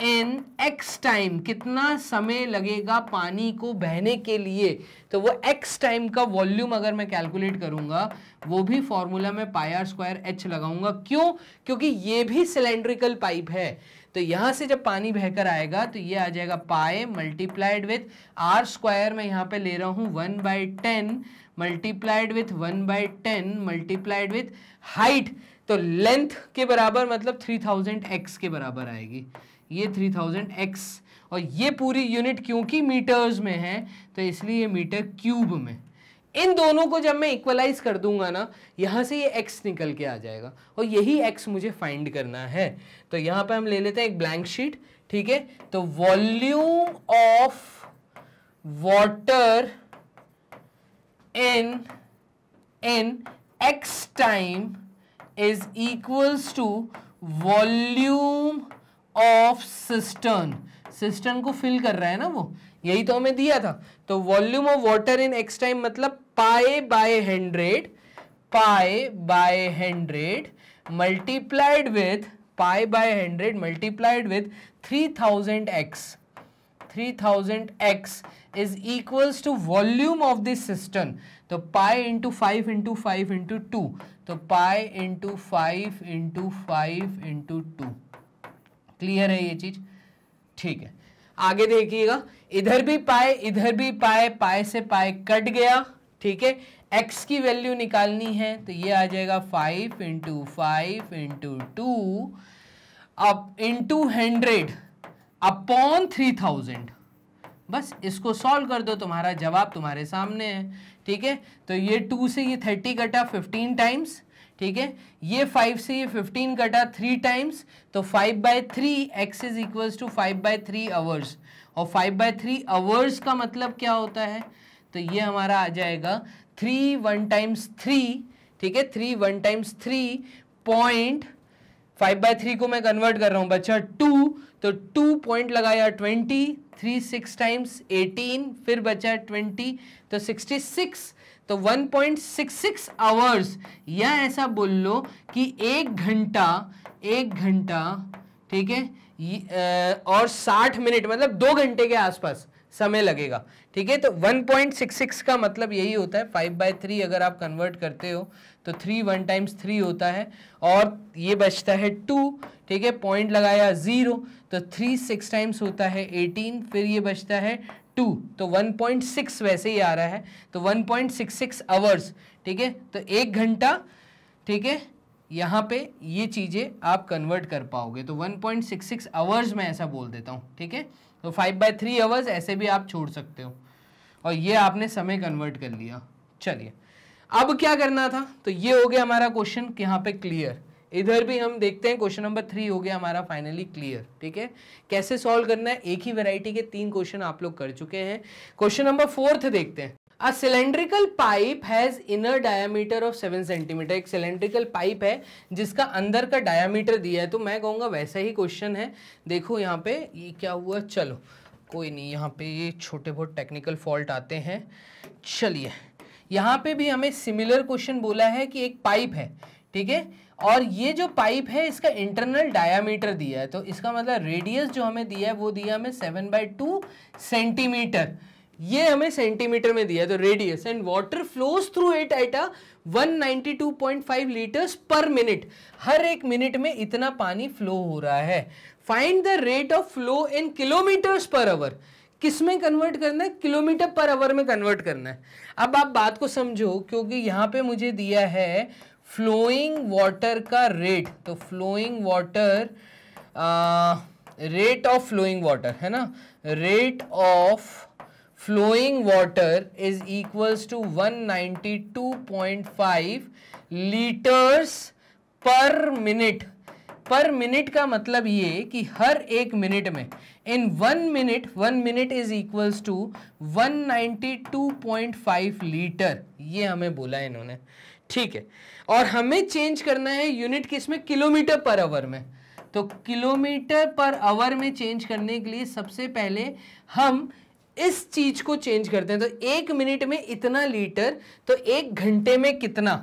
in x time कितना समय लगेगा पानी को बहने के लिए तो वो एक्स टाइम का वॉल्यूम अगर मैं कैलकुलेट करूंगा वो भी फॉर्मूला में पाई आर स्क्वायर एच लगाऊंगा क्यों क्योंकि ये भी सिलेंड्रिकल पाइप है तो यहाँ से जब पानी बहकर आएगा तो ये आ जाएगा पाए मल्टीप्लाइड विथ आर स्क्वायर मैं यहाँ पे ले रहा हूँ one by ten multiplied with one by ten multiplied with height तो लेंथ के बराबर मतलब थ्री थाउजेंड एक्स के बराबर आएगी ये थ्री थाउजेंड एक्स और ये पूरी यूनिट क्योंकि मीटर्स में है तो इसलिए मीटर क्यूब में इन दोनों को जब मैं इक्वलाइज कर दूंगा ना यहाँ से ये x निकल के आ जाएगा और यही x मुझे फाइंड करना है तो यहाँ पे हम ले लेते हैं एक ब्लैंक शीट ठीक है तो volume of water in in x time is equals to volume of cistern cistern को फिल कर रहा है ना वो यही तो हमें दिया था तो volume of water in x time मतलब pi by hundred pi by hundred multiplied with pi by hundred multiplied with three thousand x three thousand x is equals to volume of this cistern तो pi into five into five into two तो pi into five into five into two clear है ये चीज ठीक है आगे देखिएगा इधर भी पाए इधर भी पाए पाए से पाए कट गया ठीक है एक्स की वैल्यू निकालनी है तो ये आ जाएगा five into five into two अब into hundred upon three thousand बस इसको सॉल्व कर दो तुम्हारा जवाब तुम्हारे सामने है ठीक है तो ये टू से ये थर्टी कटा फिफ्टीन टाइम्स ठीक है ये फाइव से ये फिफ्टीन कटा थ्री टाइम्स तो five by three x is equals to five by three hours और फाइव बाय थ्री आवर्स का मतलब क्या होता है तो ये हमारा आ जाएगा थ्री वन टाइम्स थ्री ठीक है three one times three point five by three को मैं कन्वर्ट कर रहा हूँ बच्चा टू तो टू पॉइंट लगाया twenty three six times eighteen फिर बचा ट्वेंटी तो सिक्सटी सिक्स तो 1.66 पॉइंट आवर्स या ऐसा बोल लो कि एक घंटा एक घंटा ठीक है और 60 मिनट मतलब दो घंटे के आसपास समय लगेगा ठीक है तो 1.66 का मतलब यही होता है 5 बाय थ्री अगर आप कन्वर्ट करते हो तो 3 वन टाइम्स थ्री होता है और ये बचता है 2, ठीक है पॉइंट लगाया ज़ीरो तो थ्री सिक्स टाइम्स होता है एटीन फिर ये बचता है टू तो 1.6 वैसे ही आ रहा है तो 1.66 आवर्स ठीक है तो एक घंटा ठीक है यहाँ पे ये चीज़ें आप कन्वर्ट कर पाओगे तो 1.66 आवर्स में ऐसा बोल देता हूँ ठीक है तो 5 बाई थ्री आवर्स ऐसे भी आप छोड़ सकते हो और ये आपने समय कन्वर्ट कर लिया चलिए अब क्या करना था तो ये हो गया हमारा क्वेश्चन यहाँ पे क्लियर इधर भी हम देखते हैं क्वेश्चन नंबर थ्री हो गया हमारा फाइनली क्लियर ठीक है कैसे सॉल्व करना है एक ही वैरायटी के तीन क्वेश्चन आप लोग कर चुके हैं क्वेश्चन नंबर फोर्थ देखते हैं a cylindrical pipe has inner diameter of seven centimetre एक सिलेंड्रिकल पाइप है जिसका अंदर का डायामीटर दिया है तो मैं कहूँगा वैसा ही क्वेश्चन है देखो यहाँ पे ये क्या हुआ चलो कोई नहीं यहाँ पे ये छोटे बहुत टेक्निकल फॉल्ट आते हैं चलिए यहाँ पे भी हमें सिमिलर क्वेश्चन बोला है कि एक पाइप है ठीक है और ये जो पाइप है इसका इंटरनल डायामीटर दिया है तो इसका मतलब रेडियस जो हमें दिया है वो दिया हमें सेवन बाई टू सेंटीमीटर ये हमें सेंटीमीटर में दिया है तो radius and water flows through it at a 192.5 litres per minute हर एक मिनट में इतना पानी फ्लो हो रहा है find the rate of flow in kilometres per hour किस में कन्वर्ट करना है किलोमीटर पर आवर में कन्वर्ट करना है अब आप बात को समझो क्योंकि यहाँ पे मुझे दिया है फ्लोइंग वाटर का रेट तो flowing water rate of flowing water है ना rate of flowing water is equals to 192.5 litres per minute per minute का मतलब ये कि हर एक मिनट में in one minute one minute is equals to 192.5 litre ये हमें बोला इन्होंने ठीक है और हमें चेंज करना है यूनिट किस में किलोमीटर पर आवर में तो किलोमीटर पर आवर में चेंज करने के लिए सबसे पहले हम इस चीज को चेंज करते हैं तो एक मिनट में इतना लीटर तो एक घंटे में कितना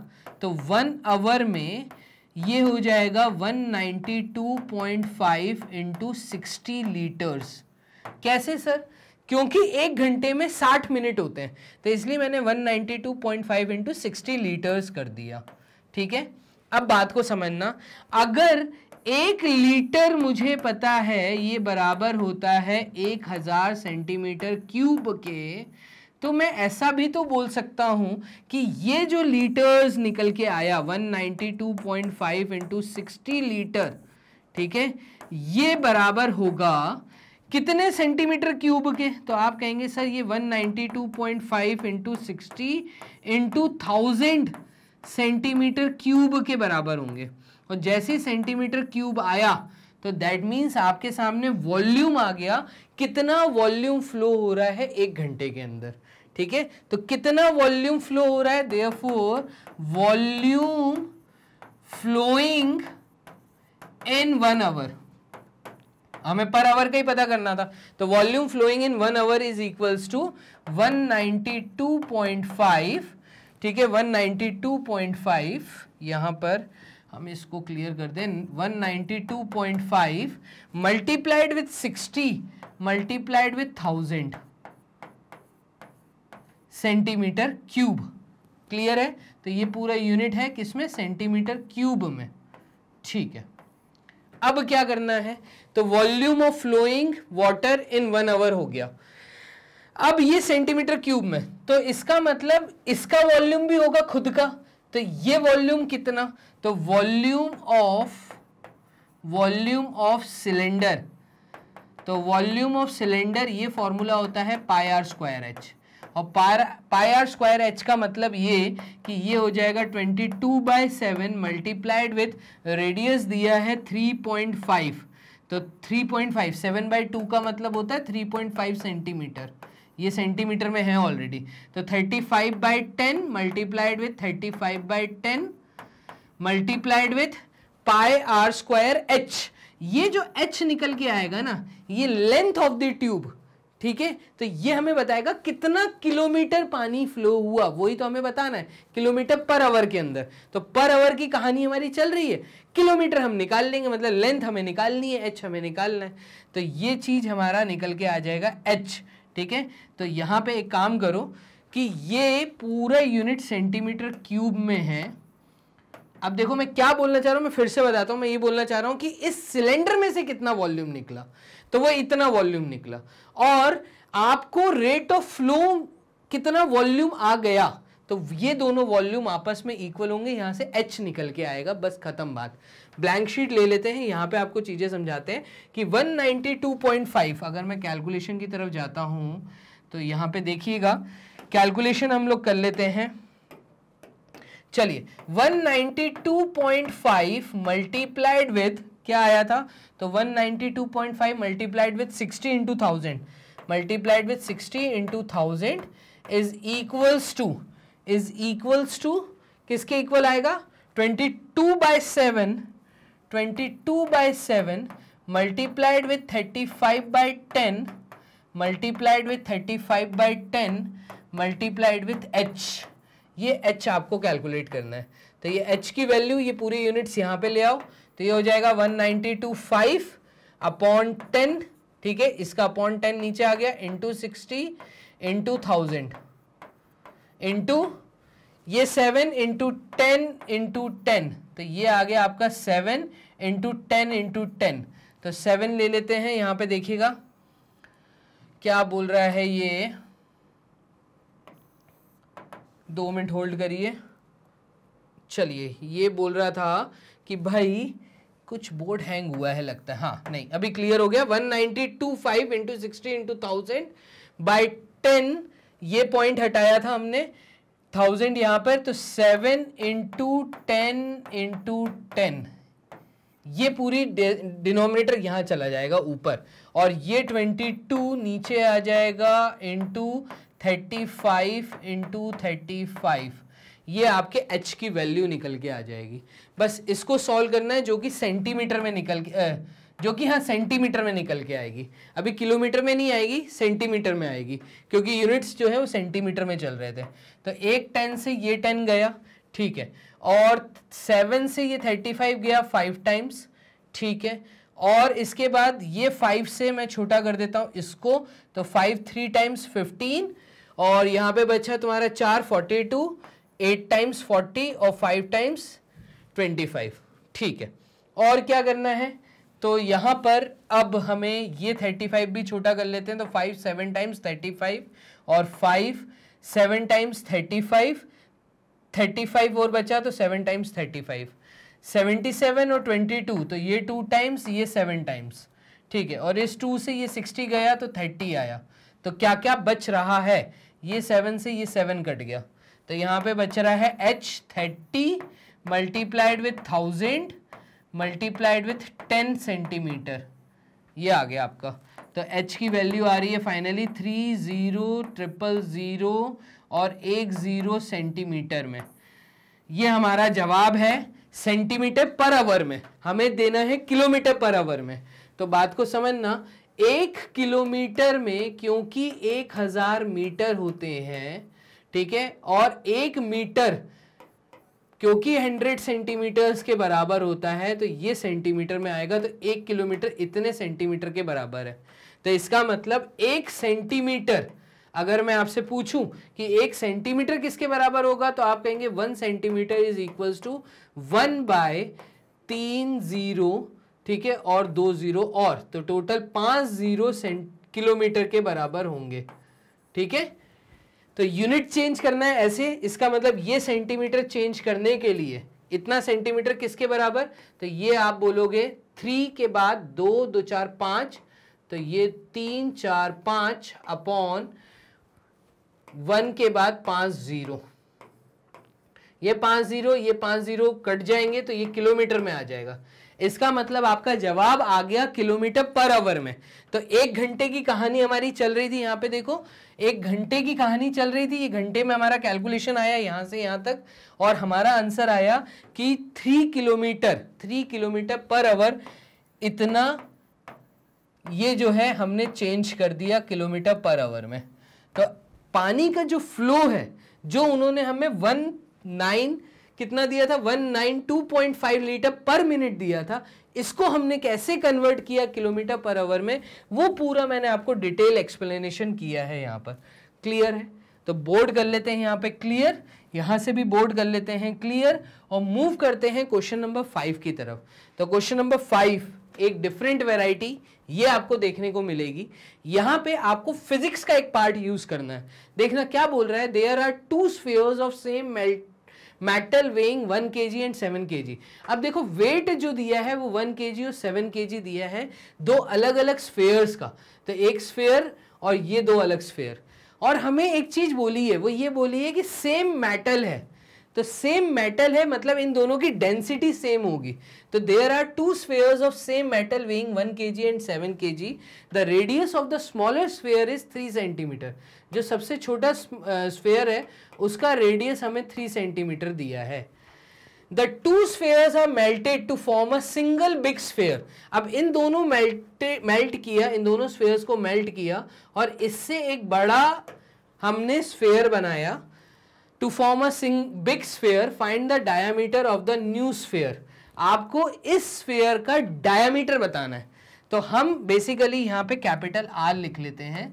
तो वन आवर में ये हो जाएगा 192.5 इंटू सिक्सटी लीटर्स कैसे सर क्योंकि एक घंटे में 60 मिनट होते हैं तो इसलिए मैंने 192.5 इंटू सिक्सटी लीटर्स कर दिया ठीक है अब बात को समझना अगर एक लीटर मुझे पता है ये बराबर होता है एक हज़ार सेंटीमीटर क्यूब के तो मैं ऐसा भी तो बोल सकता हूँ कि ये जो लीटर्स निकल के आया 192.5 इंटू सिक्सटी लीटर ठीक है ये बराबर होगा कितने सेंटीमीटर क्यूब के तो आप कहेंगे सर ये 192.5 into sixty into thousand centimetre cube के बराबर होंगे और जैसे ही सेंटीमीटर क्यूब आया तो दैट मीन्स आपके सामने वॉल्यूम आ गया कितना वॉल्यूम फ्लो हो रहा है एक घंटे के अंदर ठीक है तो कितना वॉल्यूम फ्लो हो रहा है therefore volume flowing in one hour हमें पर आवर का ही पता करना था तो volume flowing in one hour is equals to 192.5 ठीक है 192.5 यहाँ पर हम इसको क्लियर कर दें 192.5 multiplied with 60 multiplied with 1000 centimetre cube clear है तो ये पूरा यूनिट है किसमें सेंटीमीटर क्यूब में ठीक है अब क्या करना है तो volume of flowing water in one hour हो गया अब ये सेंटीमीटर क्यूब में तो इसका मतलब इसका वॉल्यूम भी होगा खुद का तो ये वॉल्यूम कितना तो volume of volume of cylinder तो वॉल्यूम ऑफ सिलेंडर ये फॉर्मूला होता है पाई आर स्क्वायर एच और पार पाई आर स्क्वायर एच का मतलब ये कि ये हो जाएगा twenty two by seven multiplied with radius दिया है थ्री पॉइंट फाइव तो three point five seven by two का मतलब होता है थ्री पॉइंट फाइव सेंटीमीटर ये सेंटीमीटर में है ऑलरेडी तो 35 five by ten multiplied with thirty five by ten multiplied with pi are square h ये जो एच निकल के आएगा ना ये लेंथ ऑफ द ट्यूब ठीक है तो ये हमें बताएगा कितना किलोमीटर पानी फ्लो हुआ वही तो हमें बताना है किलोमीटर पर आवर के अंदर तो पर आवर की कहानी हमारी चल रही है किलोमीटर हम निकाल लेंगे मतलब लेंथ हमें निकालनी है एच हमें निकालना है तो ये चीज हमारा निकल के आ जाएगा एच ठीक है तो यहां पे एक काम करो कि ये पूरा यूनिट सेंटीमीटर क्यूब में है अब देखो मैं क्या बोलना चाह रहा हूं मैं फिर से बताता हूं मैं ये बोलना चाह रहा हूं कि इस सिलेंडर में से कितना वॉल्यूम निकला तो वो इतना वॉल्यूम निकला और आपको रेट ऑफ फ्लो कितना वॉल्यूम आ गया तो ये दोनों वॉल्यूम आपस में इक्वल होंगे यहां से एच निकल के आएगा बस खत्म बात ब्लैंक शीट ले लेते हैं यहाँ पे आपको चीज़ें समझाते हैं कि 192.5 अगर मैं कैलकुलेशन की तरफ जाता हूँ तो यहाँ पे देखिएगा कैलकुलेशन हम लोग कर लेते हैं चलिए 192.5 मल्टीप्लाइड विथ क्या आया था तो 192.5 multiplied with 60 into thousand multiplied with 60 into thousand is equals to is equals to किसके इक्वल आएगा 22 two by seven twenty two by seven multiplied with thirty five by ten multiplied with thirty five by ten multiplied with h ये h आपको calculate करना है तो ये H की value ये पूरी यूनिट्स यहाँ पे ले आओ तो ये हो जाएगा one ninety two five upon ten ठीक है इसका अपॉन टेन नीचे आ गया into sixty into thousand into ये seven into ten into ten तो ये आ गया आपका seven into ten into ten तो सेवन ले लेते हैं यहाँ पे देखिएगा क्या बोल रहा है ये दो मिनट होल्ड करिए चलिए ये बोल रहा था कि भाई कुछ बोर्ड हैंग हुआ है लगता है हाँ नहीं अभी क्लियर हो गया one ninety two five into sixty into thousand by ten ये पॉइंट हटाया था हमने थाउजेंड यहाँ पर तो seven into ten into ten ये पूरी डिनोमिनेटर यहाँ चला जाएगा ऊपर और ये 22 नीचे आ जाएगा into thirty five into thirty five ये आपके एच की वैल्यू निकल के आ जाएगी बस इसको सॉल्व करना है जो कि सेंटीमीटर में निकल के जो कि हाँ सेंटीमीटर में निकल के आएगी अभी किलोमीटर में नहीं आएगी सेंटीमीटर में आएगी क्योंकि यूनिट्स जो है वो सेंटीमीटर में चल रहे थे तो एक टेन से ये टेन गया ठीक है और सेवन से ये थर्टी फाइव गया फाइव टाइम्स ठीक है और इसके बाद ये फाइव से मैं छोटा कर देता हूँ इसको तो फाइव थ्री टाइम्स फिफ्टीन और यहाँ पे बचा तुम्हारा चार forty two eight times forty और फाइव टाइम्स ट्वेंटी फाइव ठीक है और क्या करना है तो यहाँ पर अब हमें ये थर्टी फाइव भी छोटा कर लेते हैं तो five seven times thirty five और five seven times thirty five thirty five और बचा तो seven times thirty five seventy seven और ट्वेंटी टू तो ये टू टाइम्स ये सेवन टाइम्स ठीक है और इस टू से ये सिक्सटी गया तो थर्टी आया तो क्या क्या बच रहा है ये सेवन से ये सेवन कट गया तो यहाँ पे बच रहा है h thirty multiplied with thousand multiplied with ten centimetre ये आ गया आपका तो एच की वैल्यू आ रही है finally three zero triple zero और एक ज़ीरो सेंटीमीटर में ये हमारा जवाब है सेंटीमीटर पर आवर में हमें देना है किलोमीटर पर आवर में तो बात को समझना एक किलोमीटर में क्योंकि एक हज़ार मीटर होते हैं ठीक है और एक मीटर क्योंकि हंड्रेड सेंटीमीटर्स के बराबर होता है तो ये सेंटीमीटर में आएगा तो एक किलोमीटर इतने सेंटीमीटर के बराबर है तो इसका मतलब एक सेंटीमीटर अगर मैं आपसे पूछूं कि एक सेंटीमीटर किसके बराबर होगा तो आप कहेंगे one centimetre is equals to one by तीन जीरो ठीक है और दो जीरो और तो टोटल पांच जीरो किलोमीटर के बराबर होंगे ठीक है तो यूनिट चेंज करना है ऐसे इसका मतलब ये सेंटीमीटर चेंज करने के लिए इतना सेंटीमीटर किसके बराबर तो ये आप बोलोगे थ्री के बाद दो दो चार पांच तो ये तीन चार पांच अपॉन वन के बाद पांच जीरो ये पांच जीरो ये पांच जीरो कट जाएंगे तो ये किलोमीटर में आ जाएगा इसका मतलब आपका जवाब आ गया किलोमीटर पर आवर में तो एक घंटे की कहानी हमारी चल रही थी यहां पे देखो एक घंटे की कहानी चल रही थी ये घंटे में हमारा कैलकुलेशन आया यहां से यहां तक और हमारा आंसर आया कि three kilometre three kilometre per hour इतना ये जो है हमने चेंज कर दिया किलोमीटर पर आवर में तो पानी का जो फ्लो है जो उन्होंने हमें वन नाइन कितना दिया था one nine two point five litre per minute दिया था इसको हमने कैसे कन्वर्ट किया किलोमीटर पर आवर में वो पूरा मैंने आपको डिटेल एक्सप्लेनेशन किया है यहाँ पर क्लियर है तो बोर्ड कर लेते हैं यहाँ पे क्लियर यहाँ से भी बोर्ड कर लेते हैं क्लियर और मूव करते हैं क्वेश्चन नंबर फाइव की तरफ तो क्वेश्चन नंबर फाइव एक डिफरेंट वेराइटी ये आपको देखने को मिलेगी यहाँ पे आपको फिजिक्स का एक पार्ट यूज करना है देखना क्या बोल रहा है there are two spheres of same melt metal weighing one के जी एंड सेवन के जी अब देखो वेट जो दिया है वो वन के जी और सेवन के जी दिया है दो अलग अलग स्फेयर्स का तो एक स्फेयर और ये दो अलग स्फेयर और हमें एक चीज़ बोली है वो ये बोली है कि सेम मेटल है तो सेम मेटल है मतलब इन दोनों की डेंसिटी सेम होगी तो there are two sphere of same metal weighing one के g and seven k g the radius of the smaller sphere is three centimetre जो सबसे छोटा स्वेयर है उसका रेडियस हमें थ्री सेंटीमीटर दिया है the two sphere are melted to form a single big sphere अब इन दोनों मेल्टे मेल्ट किया इन दोनों स्वेयर्स को मेल्ट किया और इससे एक बड़ा हमने स्वेयर बनाया to form a big sphere find the diameter of the new sphere आपको इस स्फेयर का डायामीटर बताना है तो हम बेसिकली यहाँ पे कैपिटल आर लिख लेते हैं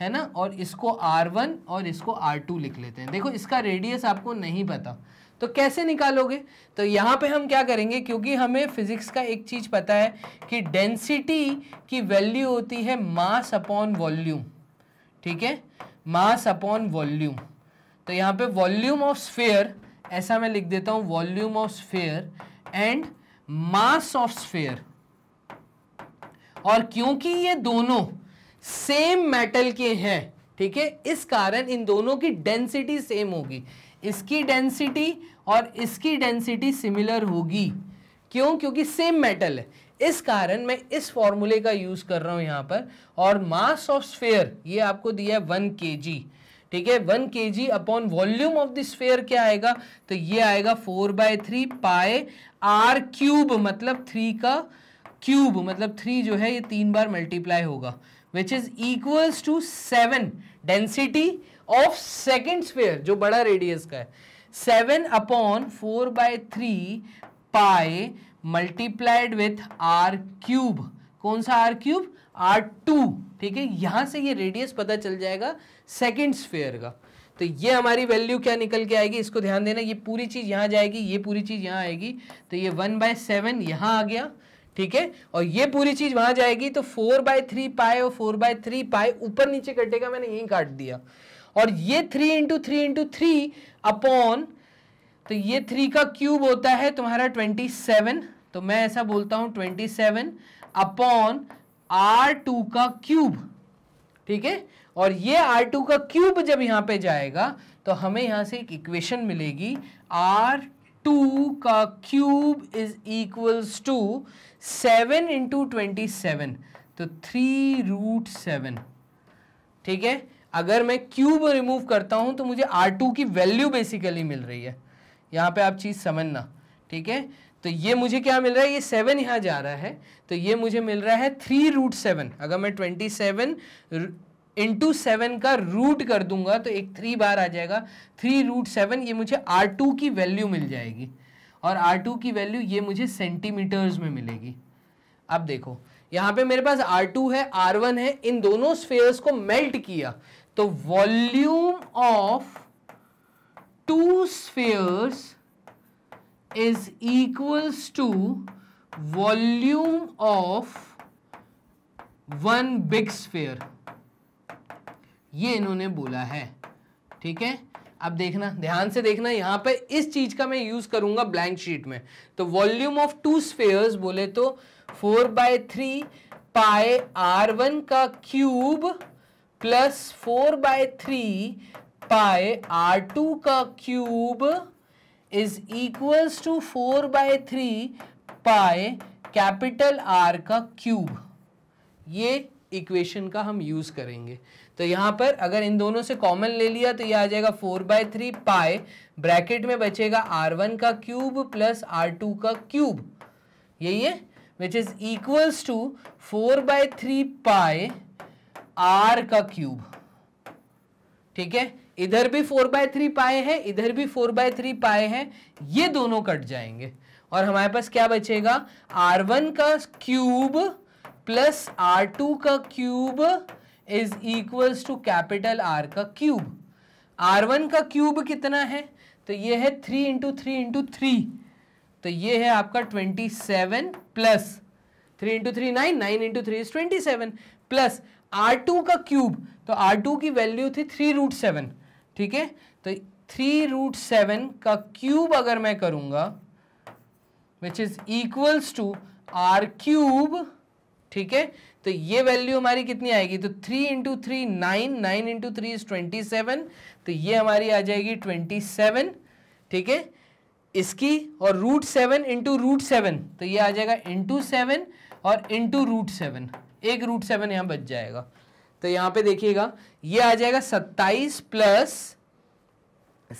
है ना और इसको आर वन और इसको आर टू लिख लेते हैं देखो इसका रेडियस आपको नहीं पता तो कैसे निकालोगे तो यहाँ पे हम क्या करेंगे क्योंकि हमें फिज़िक्स का एक चीज़ पता है कि डेंसिटी की वैल्यू होती है मास अपॉन वॉल्यूम ठीक है मास अपॉन वॉल्यूम तो यहाँ पे वॉल्यूम ऑफ स्फेयर ऐसा मैं लिख देता हूँ volume of sphere and mass of sphere और क्योंकि ये दोनों सेम मेटल के हैं ठीक है इस कारण इन दोनों की डेंसिटी सेम होगी इसकी डेंसिटी और इसकी डेंसिटी सिमिलर होगी क्यों क्योंकि सेम मेटल है इस कारण मैं इस फॉर्मूले का यूज़ कर रहा हूं यहां पर और मास ऑफ स्फेयर ये आपको दिया है वन के जी ठीक है वन के G upon volume of the sphere क्या आएगा तो ये आएगा four by three pi R cube मतलब थ्री का क्यूब मतलब थ्री जो है ये तीन बार मल्टीप्लाई होगा which is equals to seven density of second sphere जो बड़ा रेडियस का है seven upon four by three pi multiplied with are cube कौन सा आर क्यूब आर टू ठीक है यहां से ये रेडियस पता चल जाएगा सेकेंड स्फेयर का तो ये हमारी वैल्यू क्या निकल के आएगी इसको ध्यान देना ये पूरी चीज़ यहां जाएगी ये पूरी चीज़ यहां आएगी तो ये वन बाय सेवन यहां आ गया ठीक है और ये पूरी चीज़ वहां जाएगी तो फोर बाय थ्री पाए और फोर बाय थ्री पाए ऊपर नीचे कटेगा मैंने यहीं काट दिया और ये three into three into three upon तो ये थ्री का क्यूब होता है तुम्हारा ट्वेंटी सेवन तो मैं ऐसा बोलता हूं twenty seven upon R two का क्यूब ठीक है और ये आर टू का क्यूब जब यहाँ पे जाएगा तो हमें यहाँ से एक इक्वेशन मिलेगी आर टू का cube is equals to seven into twenty seven तो थ्री रूट सेवन ठीक है अगर मैं क्यूब रिमूव करता हूं तो मुझे आर टू की वैल्यू बेसिकली मिल रही है यहाँ पे आप चीज़ समझना ठीक है तो ये मुझे क्या मिल रहा है ये सेवन यहाँ जा रहा है तो ये मुझे मिल रहा है थ्री रूट सेवन अगर मैं ट्वेंटी सेवन इंटू सेवन का रूट कर दूंगा तो एक थ्री बार आ जाएगा थ्री रूट सेवन ये मुझे आर टू की वैल्यू मिल जाएगी और आर टू की वैल्यू ये मुझे सेंटीमीटर्स में मिलेगी अब देखो यहाँ पे मेरे पास आर टू है आर वन है इन दोनों स्फेयर्स को मेल्ट किया तो volume of two spheres is equals to volume of one big sphere ये इन्होंने बोला है ठीक है अब देखना ध्यान से देखना यहां पे इस चीज का मैं यूज करूंगा ब्लैंक शीट में तो वॉल्यूम ऑफ टू स्फेयर्स बोले तो four by three pi R one का cube plus four by three pi R two का cube is equals to four by three pi capital R का cube ये equation का हम यूज़ करेंगे तो यहां पर अगर इन दोनों से कॉमन ले लिया तो ये आ जाएगा four by three pi bracket में बचेगा आर वन का क्यूब प्लस आर टू का क्यूब यही है which is equals to four by three pi R का क्यूब ठीक है इधर भी फोर बाय थ्री पाए हैं इधर भी फोर बाय थ्री पाए हैं ये दोनों कट जाएंगे और हमारे पास क्या बचेगा आर वन का क्यूब प्लस आर टू का cube is equals to capital R का क्यूब आर वन का क्यूब कितना है तो ये है three into three into three तो ये है आपका twenty seven plus three into three nine nine into three is twenty seven plus R two का क्यूब तो आर टू की वैल्यू थी थ्री रूट सेवन ठीक है तो थ्री रूट सेवन का क्यूब अगर मैं करूंगा which is equals to R cube ठीक है तो ये वैल्यू हमारी कितनी आएगी तो three into three nine nine into three is twenty seven तो ये हमारी आ जाएगी ट्वेंटी सेवन ठीक है इसकी और root seven into root seven तो ये आ जाएगा इंटू सेवन और इंटू रूट सेवन एक रूट सेवन यहाँ बच जाएगा तो यहाँ पे देखिएगा ये आ जाएगा सत्ताईस प्लस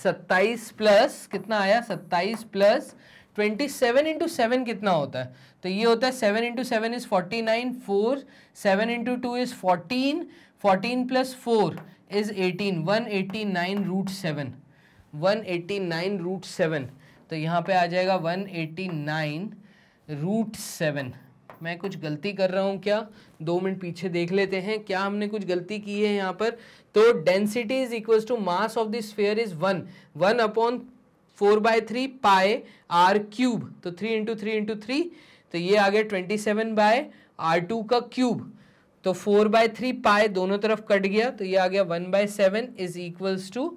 सत्ताईस प्लस कितना आया सत्ताईस plus twenty seven into seven कितना होता है तो ये होता है seven into seven is forty nine four seven into two is fourteen fourteen plus four is eighteen one eighty nine root seven one eighty nine root seven तो यहाँ पे आ जाएगा one eighty nine root seven मैं कुछ गलती कर रहा हूँ क्या दो मिनट पीछे देख लेते हैं क्या हमने कुछ गलती की है यहाँ पर तो density is equal to mass of the sphere is one one upon four by three pi R cube तो three into three into three तो ये आ गया twenty seven by R two का क्यूब तो फोर बाय थ्री पाए दोनों तरफ कट गया तो ये आ गया one by seven is equals to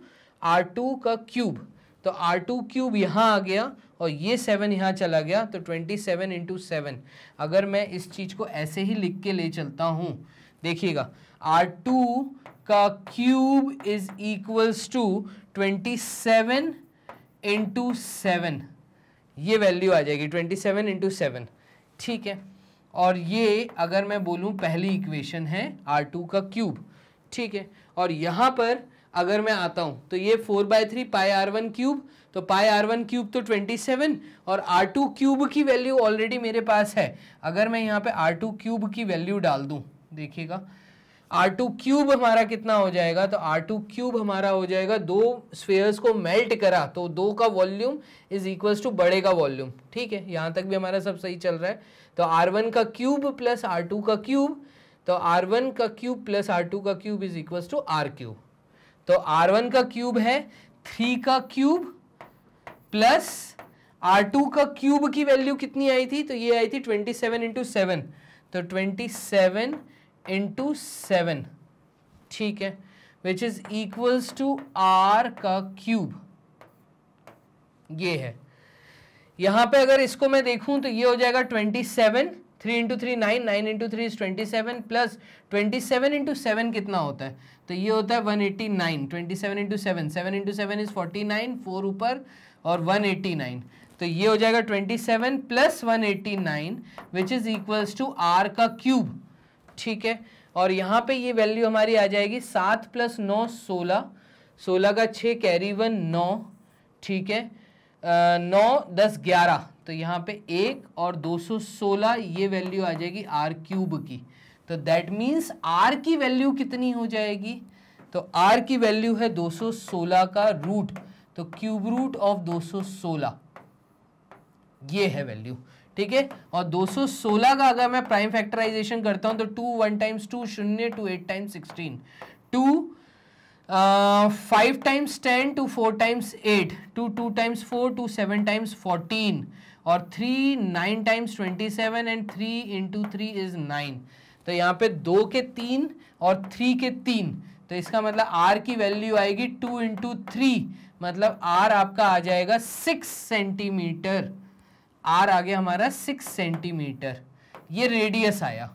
R two का क्यूब तो आर टू क्यूब यहाँ आ गया और ये सेवन यहाँ चला गया तो ट्वेंटी सेवन इंटू सेवन अगर मैं इस चीज़ को ऐसे ही लिख के ले चलता हूँ देखिएगा आर टू का cube is equals to twenty seven into seven ये वैल्यू आ जाएगी ट्वेंटी सेवन इंटू सेवन ठीक है और ये अगर मैं बोलूँ पहली इक्वेशन है आर टू का क्यूब ठीक है और यहाँ पर अगर मैं आता हूँ तो ये four by three pi R one cube तो पाई आर वन क्यूब तो ट्वेंटी सेवन और आर टू क्यूब की वैल्यू ऑलरेडी मेरे पास है अगर मैं यहाँ पे आर टू क्यूब की वैल्यू डाल दूँ देखिएगा आर टू क्यूब हमारा कितना हो जाएगा तो आर टू क्यूब हमारा हो जाएगा दो स्फेयर्स को मेल्ट करा तो दो का वॉल्यूम इज इक्वल्स टू बड़े का वॉल्यूम ठीक है यहाँ तक भी हमारा सब सही चल रहा है तो आर वन का क्यूब प्लस आर टू का क्यूब तो आर वन का क्यूब प्लस आर टू का cube is equals to R cube तो आर वन का क्यूब है थ्री का क्यूब प्लस आर टू का क्यूब की वैल्यू कितनी आई थी तो ये आई थी ट्वेंटी सेवन इंटू सेवन तो ट्वेंटी सेवन इंटू सेवन ठीक है which is equals to are का क्यूब ये है यहां पे अगर इसको मैं देखूं तो ये हो जाएगा twenty seven three into three nine nine into three is twenty seven plus twenty seven into seven कितना होता है तो ये होता है one eighty nine twenty seven into seven seven into seven is forty nine four ऊपर और 189 तो ये हो जाएगा 27 plus nine which is equals to are का क्यूब ठीक है और यहाँ पे ये वैल्यू हमारी आ जाएगी सात प्लस नौ सोलह सोलह का छः कैरी वन नौ ठीक है आ, नौ दस ग्यारह तो यहाँ पे एक और दो सौ सोलह ये वैल्यू आ जाएगी आर क्यूब की तो दैट मीन्स आर की वैल्यू कितनी हो जाएगी तो आर की वैल्यू है दो सौ सोलह का रूट तो क्यूब रूट ऑफ 216 ये है वैल्यू ठीक है और 216 का अगर मैं प्राइम फैक्टराइजेशन करता हूं तो टू वन टाइम्स टू शून्य two eight times sixteen two five times ten two four times eight two two times four two seven times fourteen और three nine times twenty seven and three into three is nine तो यहाँ पे दो के तीन और three के तीन तो इसका मतलब आर की वैल्यू आएगी टू इंटू थ्री मतलब आर आपका आ जाएगा सिक्स सेंटीमीटर आर आ गया हमारा सिक्स सेंटीमीटर ये रेडियस आया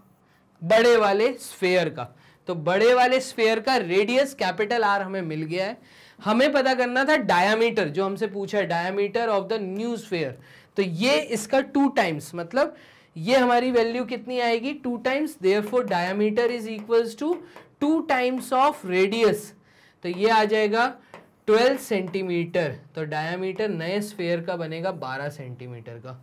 बड़े वाले स्फेयर का तो बड़े वाले स्फेयर का रेडियस कैपिटल आर हमें मिल गया है हमें पता करना था डायामीटर जो हमसे पूछा है diameter of the new sphere तो ये इसका टू टाइम्स मतलब ये हमारी वैल्यू कितनी आएगी two times therefore diameter is equals to two times of radius तो ये आ जाएगा 12 सेंटीमीटर तो डायामीटर नए स्फेयर का बनेगा 12 सेंटीमीटर का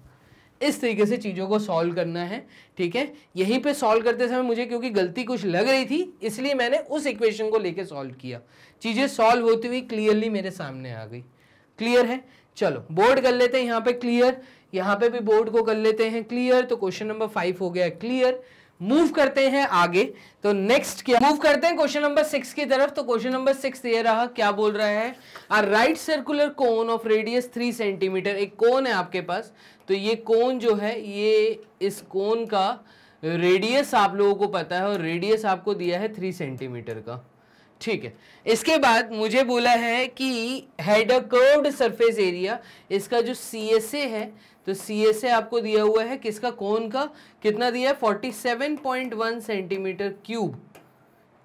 इस तरीके से चीज़ों को सॉल्व करना है ठीक है यहीं पे सॉल्व करते समय मुझे क्योंकि गलती कुछ लग रही थी इसलिए मैंने उस इक्वेशन को लेके सॉल्व किया चीज़ें सॉल्व होती हुई क्लियरली मेरे सामने आ गई क्लियर है चलो बोर्ड कर लेते हैं यहाँ पे क्लियर यहाँ पे भी बोर्ड को कर लेते हैं क्लियर तो क्वेश्चन नंबर फाइव हो गया क्लियर मूव करते हैं आगे तो नेक्स्ट क्या मूव करते हैं क्वेश्चन नंबर सिक्स की तरफ तो क्वेश्चन नंबर सिक्स ये रहा क्या बोल रहा है a right circular cone of radius three centimetre एक कोन है आपके पास तो ये कोन जो है ये इस कोन का रेडियस आप लोगों को पता है और रेडियस आपको दिया है थ्री सेंटीमीटर का ठीक है इसके बाद मुझे बोला है कि had a curved surface area इसका जो सी एस ए है तो सी एस ए आपको दिया हुआ है किसका कोन का कितना दिया है forty seven point one centimetre cube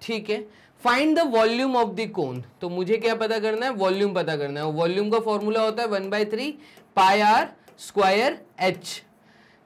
ठीक है find the volume of the cone तो मुझे क्या पता करना है वॉल्यूम पता करना है वॉल्यूम का फॉर्मूला होता है one by three pi are square H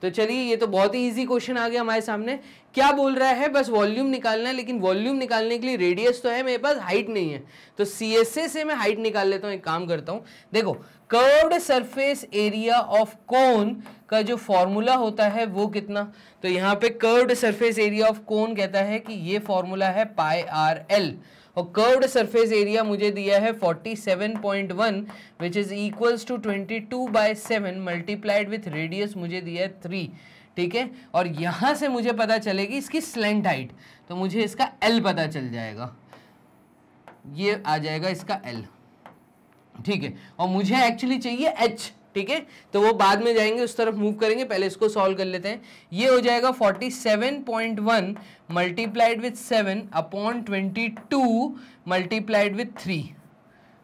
तो चलिए ये तो बहुत ही इजी क्वेश्चन आ गया हमारे सामने क्या बोल रहा है बस वॉल्यूम निकालना है लेकिन वॉल्यूम निकालने के लिए रेडियस तो है मेरे पास हाइट नहीं है तो सी से मैं हाइट निकाल लेता हूँ एक काम करता हूँ देखो curved surface area of cone का जो फॉर्मूला होता है वो कितना तो यहाँ पे curved surface area of cone कहता है कि ये फॉर्मूला है पाई आर एल और कर्व्ड सरफेस एरिया मुझे दिया है 47.1 which is equals to twenty two by seven multiplied with radius मुझे दिया है थ्री ठीक है और यहाँ से मुझे पता चलेगी इसकी स्लेंट हाइट तो मुझे इसका एल पता चल जाएगा ये आ जाएगा इसका एल ठीक है और मुझे एक्चुअली चाहिए एच ठीक है तो वो बाद में जाएंगे उस तरफ मूव करेंगे पहले इसको सॉल्व कर लेते हैं ये हो जाएगा 47.1 multiplied with 7 upon 22 multiplied with 3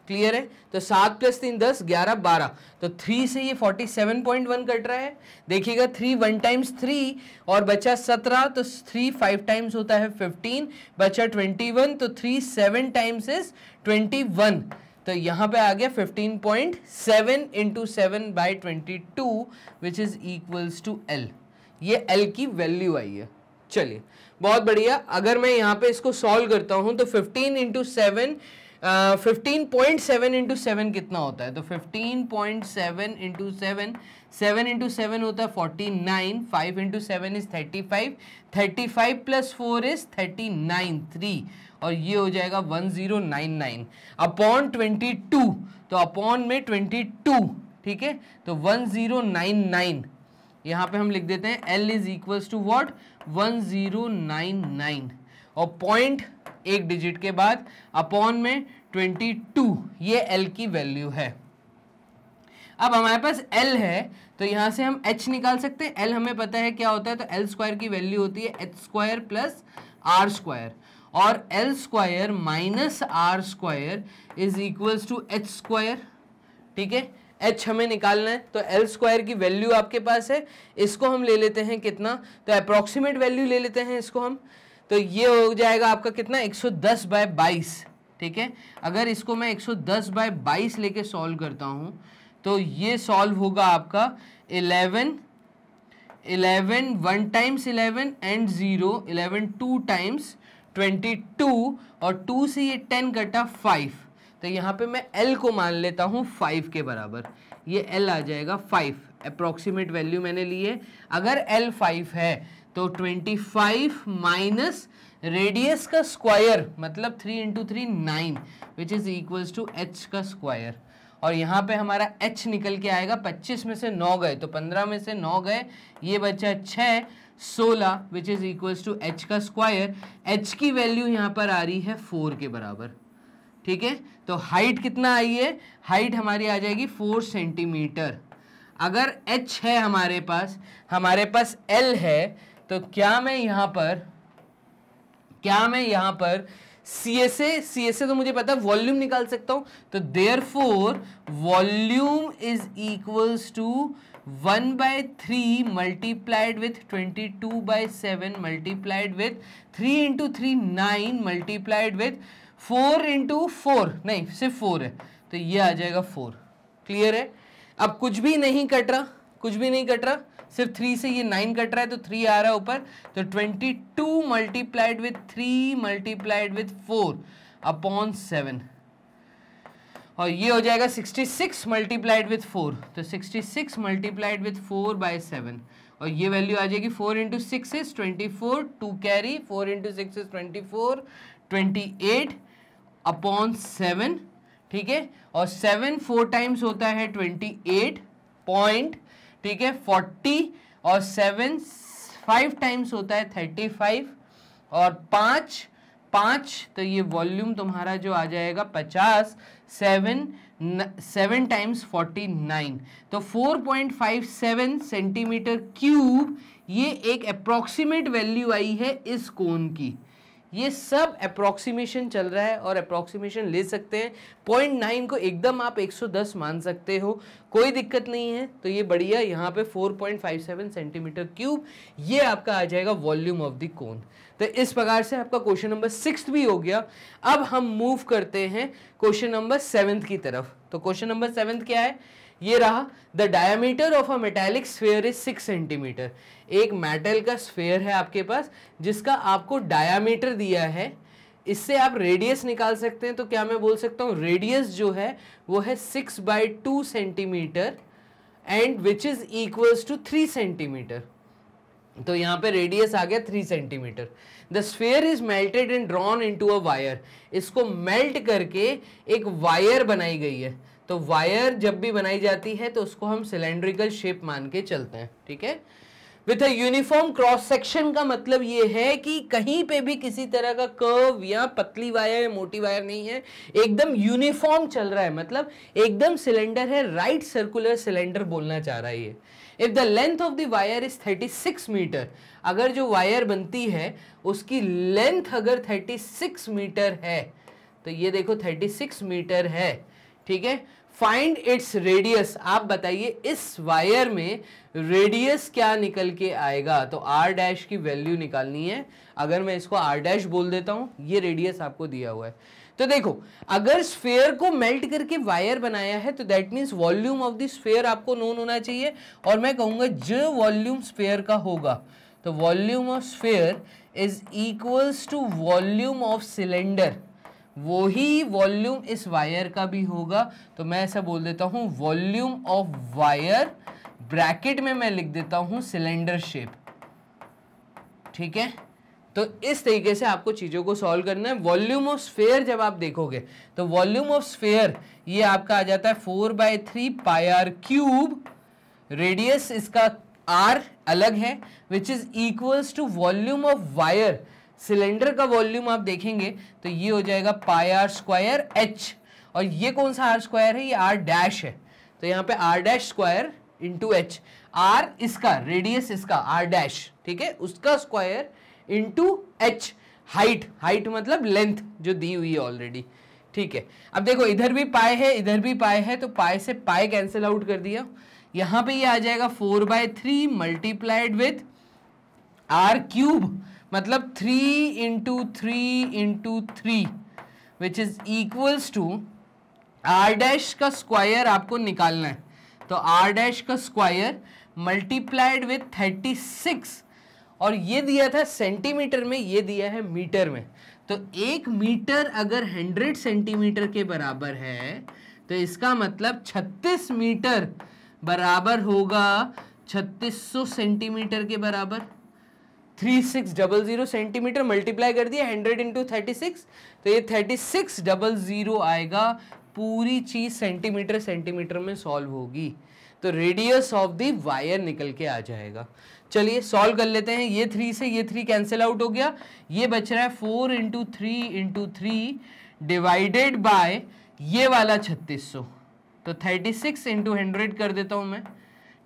clear है तो सात प्लस तीन दस ग्यारह बारह तो थ्री से ये फोर्टी सेवन पॉइंट वन कट रहा है देखिएगा थ्री वन टाइम्स थ्री और बचा सत्रह तो थ्री फाइव टाइम्स होता है फिफ्टीन बचा ट्वेंटी वन तो three seven times is twenty one तो यहाँ पे आ गया fifteen point seven into seven by twenty two which is equals to L ये एल की वैल्यू आई है चलिए बहुत बढ़िया अगर मैं यहाँ पे इसको सॉल्व करता हूँ तो fifteen into seven fifteen point seven into seven कितना होता है तो fifteen point seven into seven seven into seven होता है forty nine five into seven is thirty five thirty five plus four is thirty nine three और ये हो जाएगा one zero nine nine upon twenty two तो upon में twenty two ठीक है तो वन ज़ीरो नाइन नाइन यहाँ पे हम लिख देते हैं L is equals to what one zero nine nine और पॉइंट एक डिजिट के बाद अपॉन में ट्वेंटी टू ये एल की वैल्यू है अब हमारे पास एल है तो यहां से हम एच निकाल सकते हैं एल हमें पता है क्या होता है तो एल स्क्वायर की वैल्यू होती है H square plus are square और L square minus R square is equals to H square ठीक है एच हमें निकालना है तो एल स्क्वायर की वैल्यू आपके पास है इसको हम ले लेते हैं कितना तो अप्रोक्सीमेट वैल्यू ले लेते हैं इसको हम तो ये हो जाएगा आपका कितना 110 सौ दस बाय बाईस ठीक है अगर इसको मैं 110 सौ दस बाय बाईस लेके सॉल्व करता हूँ तो ये सॉल्व होगा आपका 11 11 one times 11 and zero 11 two times 22 और 2 से ये 10 कटा 5 तो यहाँ पे मैं L को मान लेता हूँ 5 के बराबर ये L आ जाएगा 5 अप्रॉक्सीमेट वैल्यू मैंने ली है अगर L 5 है तो 25 माइनस रेडियस का स्क्वायर मतलब 3 इंटू three nine which is equals to H का स्क्वायर और यहाँ पे हमारा एच निकल के आएगा 25 में से 9 गए तो 15 में से 9 गए ये बचा 6 16 which is equals to H का स्क्वायर एच की वैल्यू यहाँ पर आ रही है 4 के बराबर ठीक है तो हाइट कितना आई है हाइट हमारी आ जाएगी 4 सेंटीमीटर अगर h है हमारे पास हमारे पास l है तो क्या मैं यहां पर क्या मैं यहां पर सीएसए सीएसए तो मुझे पता है वॉल्यूम निकाल सकता हूं तो therefore volume is equals to one by three multiplied with twenty two by seven multiplied with three into three nine multiplied with four into four नहीं सिर्फ फोर है तो ये आ जाएगा फोर क्लियर है अब कुछ भी नहीं कट रहा कुछ भी नहीं कट रहा सिर्फ थ्री से ये नाइन कट रहा है तो थ्री आ रहा है ऊपर तो twenty two multiplied with three multiplied with four upon seven और ये हो जाएगा sixty six multiplied with four तो sixty six multiplied with four by seven और ये वैल्यू आ जाएगी four into six is twenty four two carry four into six is twenty four twenty eight upon seven ठीक है और seven four times होता है ट्वेंटी एट पॉइंट ठीक है फोर्टी और सेवन फाइव टाइम्स होता है थर्टी फाइव और पाँच पाँच तो ये वॉल्यूम तुम्हारा जो आ जाएगा पचास seven seven times forty nine तो four point five seven centimetre cube ये एक अप्रॉक्सीमेट वैल्यू आई है इस कोन की ये सब अप्रोक्सीमेशन चल रहा है और अप्रोक्सीमेशन ले सकते हैं पॉइंट नाइन को एकदम आप 110 मान सकते हो कोई दिक्कत नहीं है तो ये बढ़िया यहाँ पे 4.57 सेंटीमीटर क्यूब ये आपका आ जाएगा वॉल्यूम ऑफ द कोन तो इस प्रकार से आपका क्वेश्चन नंबर सिक्स भी हो गया अब हम मूव करते हैं क्वेश्चन नंबर सेवन्थ की तरफ तो क्वेश्चन नंबर सेवन्थ क्या है ये रहा the diameter of a metallic sphere is six centimetre एक मेटल का स्फेयर है आपके पास जिसका आपको डायामीटर दिया है इससे आप रेडियस निकाल सकते हैं तो क्या मैं बोल सकता हूँ रेडियस जो है वो है six by two centimetre and which is equals to three centimetre तो यहाँ पे रेडियस आ गया three centimetre the sphere is melted and drawn into a wire इसको मेल्ट करके एक वायर बनाई गई है तो वायर जब भी बनाई जाती है तो उसको हम सिलेंड्रिकल शेप मान के चलते हैं ठीक है with a uniform cross section का मतलब ये है कि कहीं पे भी किसी तरह का कर्व या पतली वायर या मोटी वायर नहीं है एकदम यूनिफॉर्म चल रहा है मतलब एकदम सिलेंडर है राइट सर्कुलर सिलेंडर बोलना चाह रहा है ये if the length of the wire is 36 metre अगर जो वायर बनती है उसकी लेंथ अगर 36 मीटर है तो ये देखो 36 मीटर है ठीक है फाइंड इट्स रेडियस आप बताइए इस वायर में रेडियस क्या निकल के आएगा तो आर डैश की वैल्यू निकालनी है अगर मैं इसको आर डैश बोल देता हूँ ये रेडियस आपको दिया हुआ है तो देखो अगर स्फेयर को मेल्ट करके वायर बनाया है तो that means volume of the sphere आपको नोन होना चाहिए और मैं कहूँगा जो वॉल्यूम स्फेयर का होगा तो volume of sphere is equals to volume of cylinder वो ही वॉल्यूम इस वायर का भी होगा तो मैं ऐसा बोल देता हूं वॉल्यूम ऑफ वायर ब्रैकेट में मैं लिख देता हूं सिलेंडर शेप ठीक है तो इस तरीके से आपको चीज़ों को सॉल्व करना है वॉल्यूम ऑफ स्फेयर जब आप देखोगे तो वॉल्यूम ऑफ स्फेयर ये आपका आ जाता है four by three pi r cube radius इसका आर अलग है which is equals to volume of wire cylinder का वॉल्यूम आप देखेंगे तो ये हो जाएगा पाई आर स्क्वायर एच और ये कौन सा आर स्क्वायर है ये आर डैश है तो यहाँ पे r dash square into h r इसका रेडियस इसका आर डैश ठीक है उसका square into h height height मतलब लेंथ जो दी हुई है ऑलरेडी ठीक है अब देखो इधर भी पाए है इधर भी पाए है तो पाए से पाए कैंसिल आउट कर दिया यहां पे ये यह आ जाएगा four by three multiplied with are cube मतलब three into three into three which is equals to r dash का स्क्वायर आपको निकालना है तो आर डैश का square multiplied with thirty six और ये दिया था सेंटीमीटर में ये दिया है मीटर में तो एक मीटर अगर हंड्रेड सेंटीमीटर के बराबर है तो इसका मतलब छत्तीस मीटर बराबर होगा छत्तीस सौ सेंटीमीटर के बराबर three six double zero centimetre multiply कर दिया हंड्रेड इंटू थर्टी सिक्स तो ये थर्टी सिक्स डबल ज़ीरो आएगा पूरी चीज़ सेंटीमीटर सेंटीमीटर में सॉल्व होगी तो रेडियस ऑफ दी वायर निकल के आ जाएगा चलिए सॉल्व कर लेते हैं ये थ्री से ये थ्री कैंसिल आउट हो गया ये बच रहा है four into three into three divided by ये वाला छत्तीस सौ तो थर्टी सिक्स इंटू हंड्रेड कर देता हूँ मैं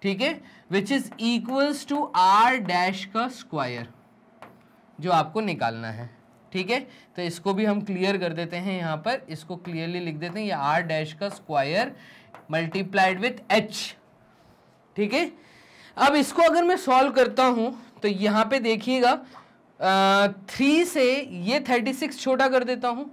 ठीक है which is equals to r dash का स्क्वायर जो आपको निकालना है ठीक है तो इसको भी हम क्लियर कर देते हैं यहाँ पर इसको क्लियरली लिख देते हैं ये आर डैश का स्क्वायर मल्टीप्लाइड विथ एच ठीक है अब इसको अगर मैं सॉल्व करता हूँ तो यहाँ पे देखिएगा थ्री से ये थर्टी सिक्स छोटा कर देता हूँ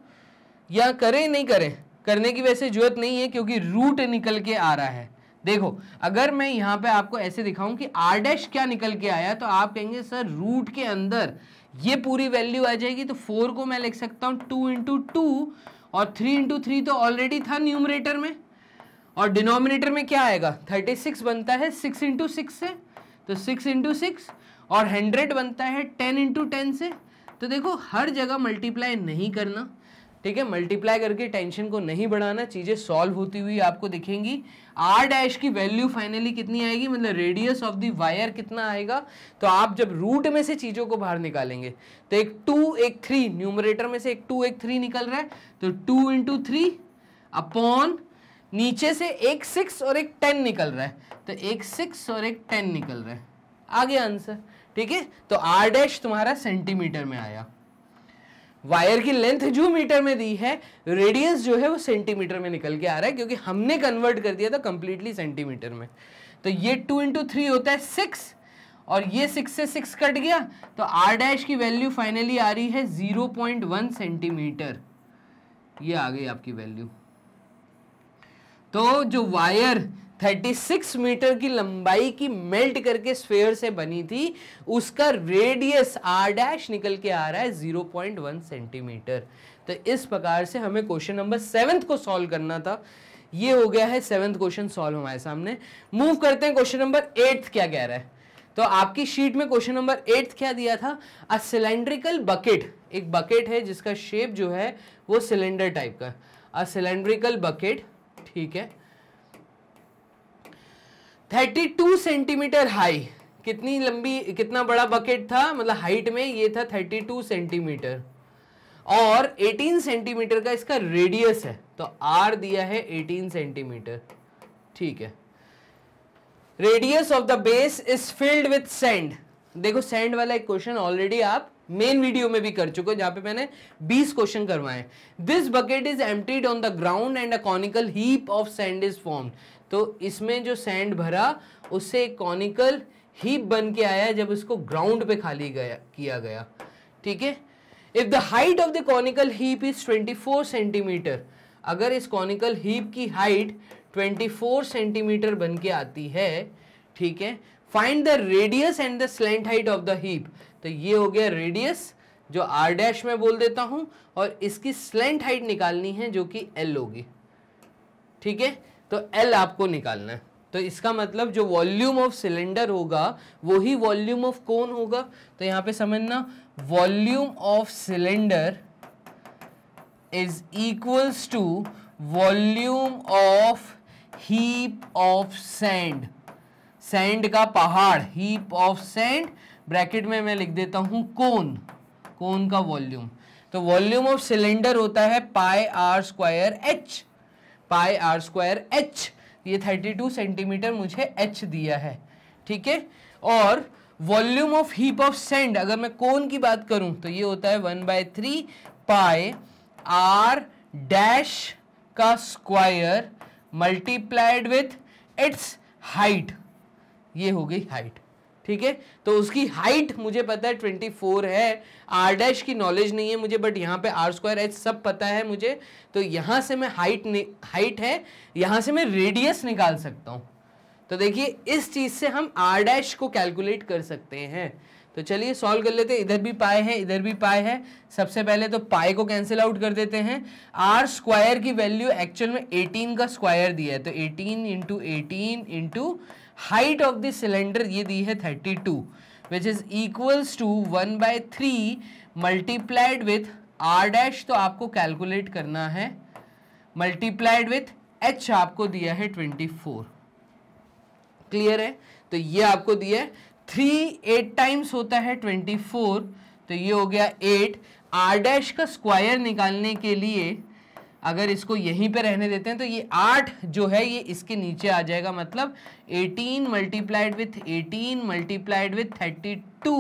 या करें नहीं करें करने की वैसे ज़रूरत नहीं है क्योंकि रूट निकल के आ रहा है देखो अगर मैं यहाँ पे आपको ऐसे दिखाऊं कि आर डैश क्या निकल के आया तो आप कहेंगे सर रूट के अंदर ये पूरी वैल्यू आ जाएगी तो फोर को मैं लिख सकता हूं टू इंटू टू और थ्री इंटू थ्री तो ऑलरेडी था न्यूमरेटर में और डिनोमिनेटर में क्या आएगा थर्टी सिक्स बनता है सिक्स इंटू सिक्स से तो सिक्स इंटू सिक्स और हंड्रेड बनता है टेन इंटू टेन से तो देखो हर जगह मल्टीप्लाई नहीं करना ठीक है मल्टीप्लाई करके टेंशन को नहीं बढ़ाना चीज़ें सॉल्व होती हुई आपको दिखेंगी आर डैश की वैल्यू फाइनली कितनी आएगी मतलब रेडियस ऑफ दी वायर कितना आएगा तो आप जब रूट में से चीज़ों को बाहर निकालेंगे तो एक टू एक थ्री न्यूमरेटर में से एक टू एक थ्री निकल रहा है तो टू इंटू थ्री अपॉन नीचे से एक सिक्स और एक टेन निकल रहा है तो एक सिक्स और एक टेन निकल रहा है आगे आंसर ठीक है तो आर डैश तुम्हारा सेंटीमीटर में आया वायर की लेंथ जो मीटर में दी है रेडियंस जो है वो सेंटीमीटर में निकल के आ रहा है क्योंकि हमने कन्वर्ट कर दिया था कंप्लीटली सेंटीमीटर में तो ये टू इंटू थ्री होता है सिक्स और ये सिक्स से सिक्स कट गया तो आर डैश की वैल्यू फाइनली आ रही है ज़ीरो पॉइंट वन सेंटीमीटर ये आ गई आपकी वैल्यू तो जो वायर 36 मीटर की लंबाई की मेल्ट करके स्फेयर से बनी थी उसका रेडियस आर डैश निकल के आ रहा है 0.1 सेंटीमीटर तो इस प्रकार से हमें क्वेश्चन नंबर सेवन्थ को सॉल्व करना था ये हो गया है सेवन्थ क्वेश्चन सॉल्व हमारे सामने मूव करते हैं क्वेश्चन नंबर एट्थ क्या कह रहा है तो आपकी शीट में क्वेश्चन नंबर एट्थ क्या दिया था अ सिलेंड्रिकल बकेट एक बकेट है जिसका शेप जो है वो सिलेंडर टाइप का अ सिलेंड्रिकल बकेट ठीक है थर्टी टू सेंटीमीटर हाई कितनी लंबी कितना बड़ा बकेट था मतलब हाइट में ये था थर्टी टू सेंटीमीटर और एटीन सेंटीमीटर का इसका रेडियस है तो आर दिया है एटीन सेंटीमीटर ठीक है radius of the base is filled with sand देखो सेंड वाला एक क्वेश्चन ऑलरेडी आप मेन वीडियो में भी कर चुके हो जहां पे मैंने 20 क्वेश्चन करवाए this bucket is emptied on the ground and a conical heap of sand is formed तो इसमें जो सैंड भरा उससे एक कॉनिकल हीप बन के आया जब इसको ग्राउंड पे खाली गया किया गया ठीक है if the height of the conical heap is 24 centimetre अगर इस कॉनिकल हीप की हाइट 24 सेंटीमीटर बन के आती है ठीक है find the radius and the slant height of the heap तो ये हो गया रेडियस जो आर डैश में बोल देता हूं और इसकी स्लेंट हाइट निकालनी है जो कि एल होगी ठीक है तो एल आपको निकालना है तो इसका मतलब जो वॉल्यूम ऑफ सिलेंडर होगा वही वॉल्यूम ऑफ कौन होगा तो यहां पे समझना volume of cylinder is equals to volume of heap of sand sand का पहाड़ हीप ऑफ सैंड ब्रैकेट में मैं लिख देता हूं कौन कौन का वॉल्यूम तो वॉल्यूम ऑफ सिलेंडर होता है pi are square h pi are square h ये 32 सेंटीमीटर मुझे एच दिया है ठीक है और volume of heap of sand अगर मैं कोन की बात करूं तो ये होता है one by three pi r dash का square multiplied with its height ये हो गई हाइट ठीक है तो उसकी हाइट मुझे पता है ट्वेंटी फोर है आर डैश की नॉलेज नहीं है मुझे बट यहाँ पे आर स्क्वायर एच सब पता है मुझे तो यहाँ से मैं हाइट हाइट है यहाँ से मैं रेडियस निकाल सकता हूँ तो देखिए इस चीज़ से हम आर डैश को कैलकुलेट कर सकते हैं तो चलिए सॉल्व कर लेते हैं इधर भी पाए हैं इधर भी पाए हैं सबसे पहले तो पाए को कैंसिल आउट कर देते हैं आर स्क्वायर की वैल्यू एक्चुअल में 18 का स्क्वायर दिया है तो 18 into eighteen into height of the cylinder ये दी है thirty two which is equals to one by three multiplied with r dash तो आपको कैलकुलेट करना है मल्टीप्लाइड विथ एच आपको दिया है ट्वेंटी फोर क्लियर है तो ये आपको दिया है थ्री एट टाइम्स होता है ट्वेंटी फोर तो ये हो गया एट आर डैश का स्क्वायर निकालने के लिए अगर इसको यहीं पे रहने देते हैं तो ये आठ जो है ये इसके नीचे आ जाएगा मतलब eighteen multiplied with eighteen multiplied with thirty two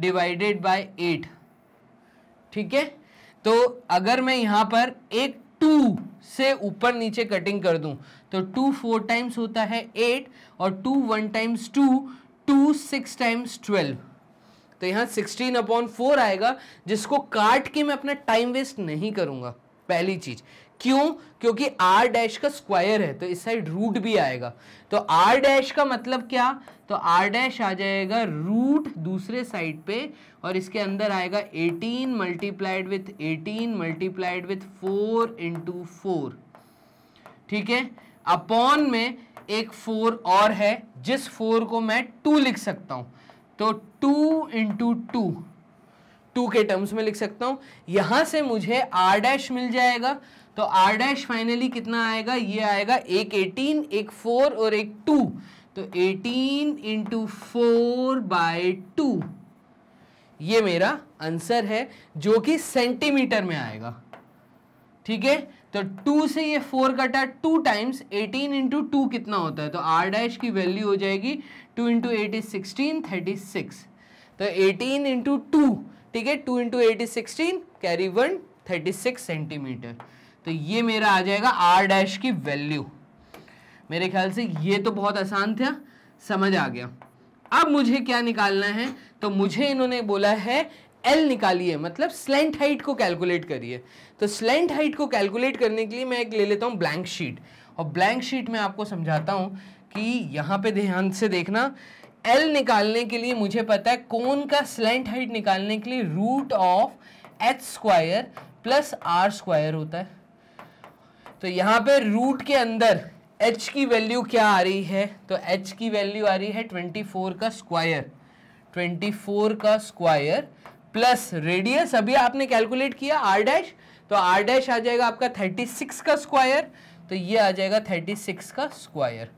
divided by eight ठीक है तो अगर मैं यहाँ पर एक टू से ऊपर नीचे कटिंग कर दूं तो टू फोर टाइम्स होता है एट और two one times two two six times twelve तो यहाँ सिक्सटीन अपॉन फोर आएगा जिसको काट के मैं अपना टाइम वेस्ट नहीं करूँगा पहली चीज क्यों क्योंकि आर डैश का स्क्वायर है तो इस साइड रूट भी आएगा तो आर डैश का मतलब क्या तो आर डैश आ जाएगा रूट दूसरे साइड पे और इसके अंदर आएगा 18 multiplied with 18 multiplied with 4 into four ठीक है अपॉन में एक 4 और है जिस 4 को मैं 2 लिख सकता हूं तो 2 इंटू टू टू के टर्म्स में लिख सकता हूं यहां से मुझे आर डैश मिल जाएगा तो आर डैश फाइनली कितना आएगा ये आएगा एक एटीन एक फोर और एक टू तो eighteen into four by two ये मेरा आंसर है जो कि सेंटीमीटर में आएगा ठीक है तो टू से ये फोर कटा two times eighteen into two कितना होता है तो आर डैश की वैल्यू हो जाएगी two into eight is sixteen thirty six तो एटीन इंटू टू ठीक है two into eight is sixteen carry one thirty six centimetre तो ये मेरा आ जाएगा आर डैश की वैल्यू मेरे ख्याल से ये तो बहुत आसान था समझ आ गया अब मुझे क्या निकालना है तो मुझे इन्होंने बोला है एल निकालिए मतलब स्लेंट हाइट को कैलकुलेट करिए तो स्लेंट हाइट को कैलकुलेट करने के लिए मैं एक ले लेता हूँ ब्लैंक शीट और ब्लैंक शीट में आपको समझाता हूँ कि यहाँ पे ध्यान से देखना एल निकालने के लिए मुझे पता है कौन का स्लेंट हाइट निकालने के लिए root of h square plus are square होता है तो यहां पे रूट के अंदर एच की वैल्यू क्या आ रही है तो एच की वैल्यू आ रही है ट्वेंटी फोर का स्क्वायर ट्वेंटी फोर का स्क्वायर प्लस रेडियस अभी आपने कैलकुलेट किया आर डैश तो आर डैश आ जाएगा आपका थर्टी सिक्स का स्क्वायर तो ये आ जाएगा थर्टी सिक्स का स्क्वायर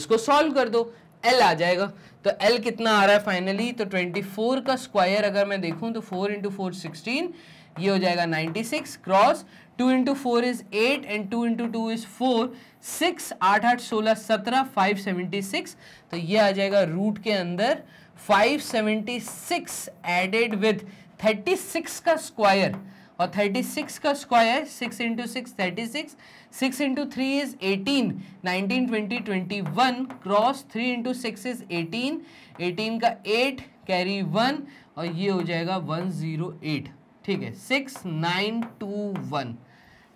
इसको सॉल्व कर दो एल आ जाएगा तो एल कितना आ रहा है फाइनली तो ट्वेंटी फोर का स्क्वायर अगर मैं देखूँ तो फोर इंटू फोर सिक्सटीन ये हो जाएगा ninety six cross two into four is eight and two into two is four six आठ आठ सोलह सत्रह फाइव सेवेंटी सिक्स तो ये आ जाएगा रूट के अंदर five seventy six added with thirty six का स्क्वायर और थर्टी सिक्स का square six into six thirty six six into three is eighteen nineteen twenty twenty one cross three into six is eighteen eighteen का eight carry one और ये हो जाएगा one zero eight ठीक है six nine to one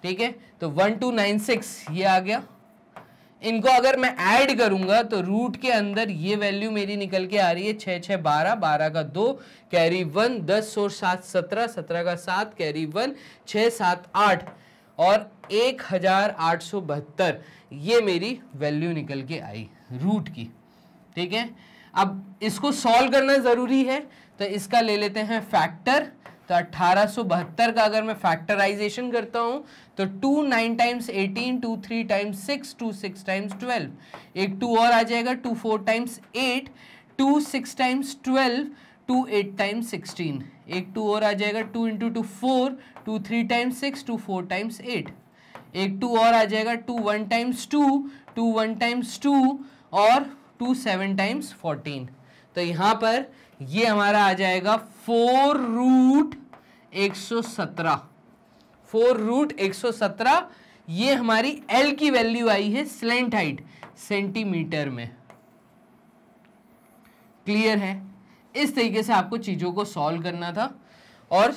ठीक है तो वन टू नाइन सिक्स ये आ गया इनको अगर मैं ऐड करूंगा तो रूट के अंदर ये वैल्यू मेरी निकल के आ रही है छः छः बारह बारह का दो कैरी वन दस और सात सत्रह सत्रह का सात कैरी वन छः सात आठ और एक हज़ार आठ सौ बहत्तर ये मेरी वैल्यू निकल के आई रूट की ठीक है अब इसको सॉल्व करना ज़रूरी है तो इसका ले लेते हैं फैक्टर तो 1872 का अगर मैं फैक्टराइजेशन करता हूँ तो two nine times eighteen two three times six two six times twelve एक टू और आ जाएगा two four times eight two six times twelve two eight times sixteen एक टू और आ जाएगा two into two four two three times six two four times eight एक two और आ जाएगा two one times two two one times two और two seven times fourteen तो यहाँ पर ये हमारा आ जाएगा फोर रूट एक सौ सत्रह फोर रूट एक सौ सत्रह ये हमारी एल की वैल्यू आई है स्लेंट हाइट सेंटीमीटर में क्लियर है इस तरीके से आपको चीज़ों को सॉल्व करना था और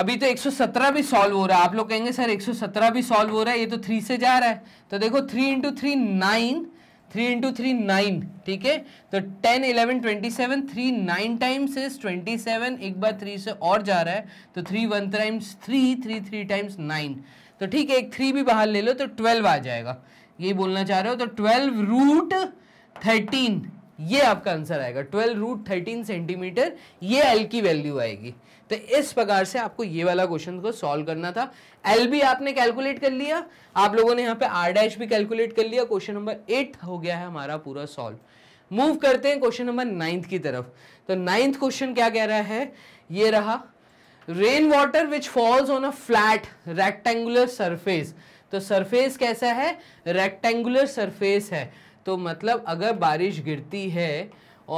अभी तो 117 भी सॉल्व हो रहा है आप लोग कहेंगे सर 117 भी सॉल्व हो रहा है ये तो थ्री से जा रहा है तो देखो three into three nine three into three nine ठीक है तो ten eleven twenty seven three nine times is twenty seven एक बार थ्री से और जा रहा है तो three one times three three three times nine तो ठीक है एक थ्री भी बाहर ले लो तो ट्वेल्व आ जाएगा यही बोलना चाह रहे हो तो ट्वेल्व रूट थर्टीन ये आपका आंसर आएगा ट्वेल्व रूट थर्टीन सेंटीमीटर ये एल की वैल्यू आएगी तो इस प्रकार से आपको ये वाला क्वेश्चन को सॉल्व करना था एल बी आपने कैलकुलेट कर लिया आप लोगों ने यहाँ पे आर डैश भी कैलकुलेट कर लिया क्वेश्चन नंबर एट हो गया है हमारा पूरा सॉल्व मूव करते हैं क्वेश्चन नंबर नाइन्थ की तरफ तो नाइन्थ क्वेश्चन क्या कह रहा है ये रहा rain water which falls on a flat rectangular surface तो सरफेस कैसा है रेक्टेंगुलर सरफेस है तो मतलब अगर बारिश गिरती है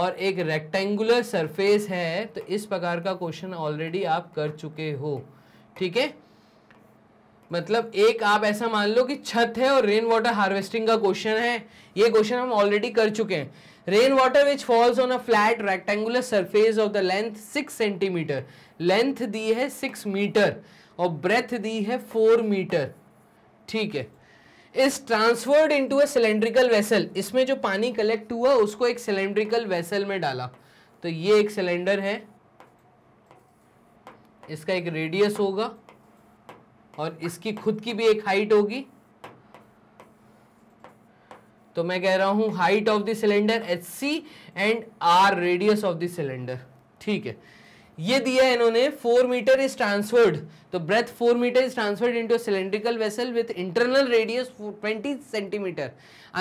और एक रेक्टेंगुलर सरफेस है तो इस प्रकार का क्वेश्चन ऑलरेडी आप कर चुके हो ठीक है मतलब एक आप ऐसा मान लो कि छत है और रेन वाटर हार्वेस्टिंग का क्वेश्चन है ये क्वेश्चन हम ऑलरेडी कर चुके हैं rain water which falls on a flat rectangular surface of the length six centimetre length दी है सिक्स मीटर और ब्रेथ दी है फोर मीटर ठीक है is transferred into a cylindrical vessel इसमें जो पानी कलेक्ट हुआ उसको एक सिलेंड्रिकल वेसल में डाला तो ये एक सिलेंडर है इसका एक रेडियस होगा और इसकी खुद की भी एक हाइट होगी तो मैं कह रहा हूं height of the cylinder h c and r radius of the cylinder ठीक है ये दिया है इन्होंने फोर मीटर इज ट्रांसफर्ड तो breadth four metre is transferred into cylindrical vessel with internal radius twenty centimetre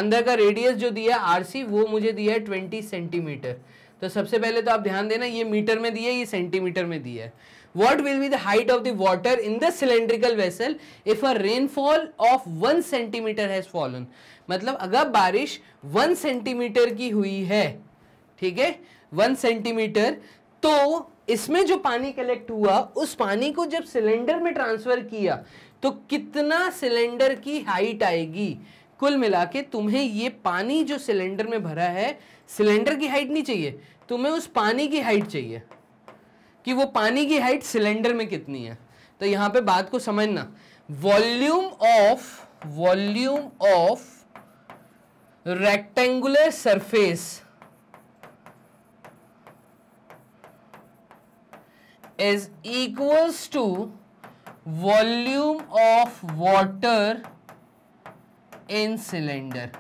अंदर का रेडियस जो दिया आरसी वो मुझे दिया है ट्वेंटी सेंटीमीटर तो सबसे पहले तो आप ध्यान देना ये मीटर में दिया है ये सेंटीमीटर में दिया है what will be the height of the water in the cylindrical vessel if a rainfall of 1 centimeter has fallen मतलब अगर बारिश 1 सेंटीमीटर की हुई है ठीक है 1 सेंटीमीटर तो इसमें जो पानी कलेक्ट हुआ उस पानी को जब सिलेंडर में ट्रांसफ़र किया तो कितना सिलेंडर की हाइट आएगी कुल मिला के तुम्हें ये पानी जो सिलेंडर में भरा है सिलेंडर की हाइट नहीं चाहिए तुम्हें उस पानी की हाइट चाहिए कि वो पानी की हाइट सिलेंडर में कितनी है तो यहां पे बात को समझना volume of volume of rectangular surface is equals to volume of water in cylinder